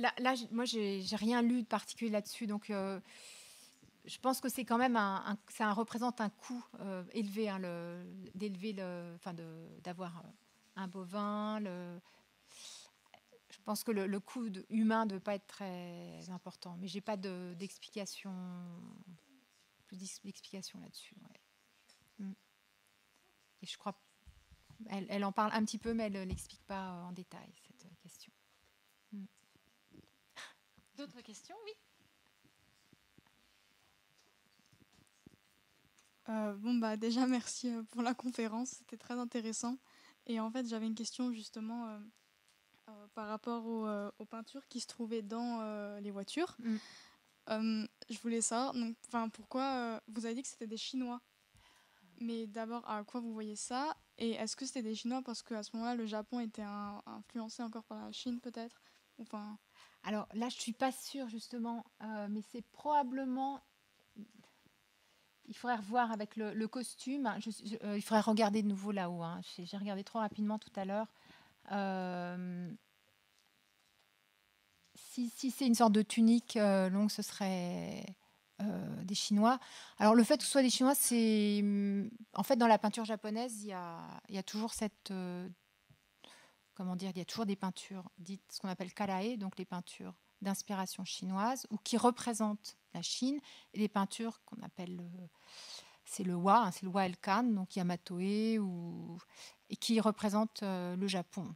Speaker 2: Là, là moi, j'ai rien lu de particulier là-dessus, donc je pense que c'est quand même un, ça représente un coût élevé, hein, d'élever, enfin d'avoir un bovin, le, je pense que le, coût de, humain ne doit pas être très important. Mais je n'ai pas d'explication d'explication là-dessus. Mm. Et je crois, elle, en parle un petit peu, mais elle n'explique pas euh, en détail cette euh, question. Mm.
Speaker 1: D'autres questions, oui. Euh, bon bah déjà merci pour la conférence, c'était très intéressant. Et en fait j'avais une question justement. Euh, par rapport euh, aux, peintures qui se trouvaient dans euh, les voitures. Mm. je voulais savoir, pourquoi vous avez dit que c'était des Chinois Mais d'abord, à quoi vous voyez ça Et est-ce que c'était des Chinois parce qu'à ce moment-là, le Japon
Speaker 2: était influencé encore par la Chine, peut-être enfin... Alors là, je ne suis pas sûre, justement, mais c'est probablement il faudrait revoir avec le, costume. il faudrait regarder de nouveau là-haut. Hein. J'ai regardé trop rapidement tout à l'heure. Euh, si, c'est une sorte de tunique euh, longue, ce serait euh, des Chinois. Alors le fait que ce soit des Chinois, c'est... En fait, dans la peinture japonaise, il y a, toujours cette comment dire, il y a toujours des peintures dites ce qu'on appelle kalae, donc les peintures d'inspiration chinoise ou qui représentent la Chine, et les peintures qu'on appelle c'est le wa, hein, c'est le wa el kan, donc Yamatoe, ou, et qui représente euh, le Japon.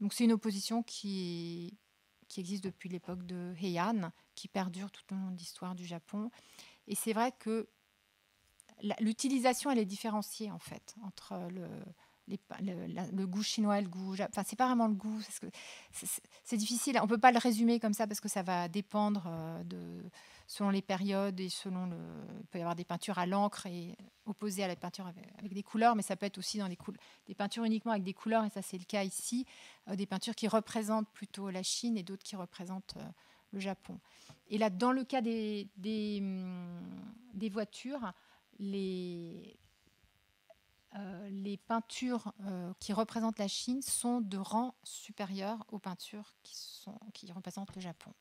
Speaker 2: Donc c'est une opposition qui, qui existe depuis l'époque de Heian, qui perdure tout au long de l'histoire du Japon. Et c'est vrai que l'utilisation, elle est différenciée en fait entre le, le, goût chinois, le goût. Enfin, c'est pas vraiment le goût. C'est difficile. On peut pas le résumer comme ça parce que ça va dépendre euh, de, selon les périodes et selon le. Il peut y avoir des peintures à l'encre et opposées à la peinture avec, des couleurs, mais ça peut être aussi dans des, des peintures uniquement avec des couleurs, et ça c'est le cas ici. Euh, des peintures qui représentent plutôt la Chine et d'autres qui représentent euh, le Japon. Et là, dans le cas des, des hum, voitures, les, euh, les peintures euh, qui représentent la Chine sont de rang supérieur aux peintures qui, représentent le Japon.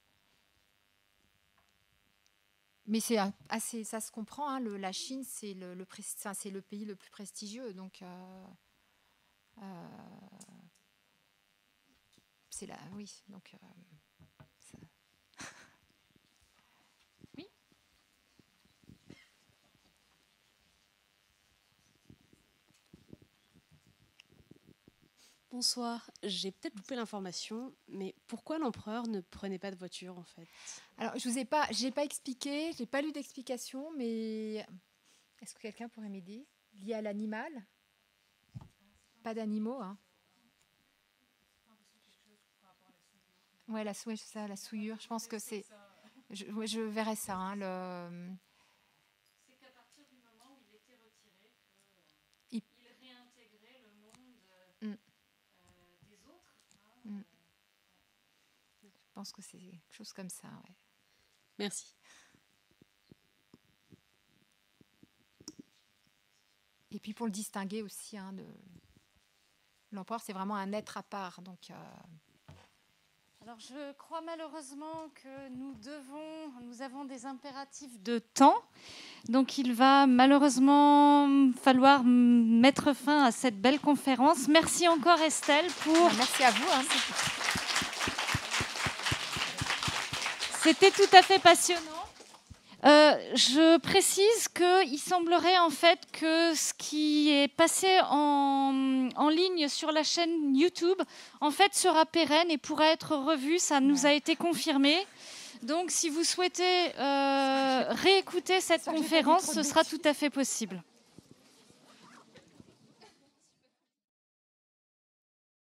Speaker 2: Mais c'est assez, ça se comprend. Hein, la Chine, c'est le, pays le plus prestigieux, donc euh, c'est là, oui. Donc
Speaker 1: Bonsoir, j'ai peut-être loupé l'information, mais pourquoi l'empereur ne prenait pas de voiture en fait
Speaker 2: Alors je vous ai pas, j'ai pas expliqué, j'ai pas lu d'explication, mais est-ce que quelqu'un pourrait m'aider Lié à l'animal Pas d'animaux, hein Ouais, la souillure, ça, la souillure. Je pense que c'est, je, verrai ça. Hein, le, Je pense que c'est quelque chose comme ça. Merci. Et puis pour le distinguer aussi, hein, de... l'empereur, c'est vraiment un être à part. Donc, euh,
Speaker 1: Alors je crois malheureusement que nous devons, nous avons des impératifs de temps. Donc il va malheureusement falloir mettre fin à cette belle conférence. Merci encore Estelle pour... Merci à vous. Hein. C'était tout à fait passionnant. Euh, je précise qu'il semblerait en fait que ce qui est passé en, ligne sur la chaîne YouTube en fait sera pérenne et pourra être revu. Ça nous a été confirmé. Donc si vous souhaitez euh, réécouter cette conférence, ce sera tout à fait possible.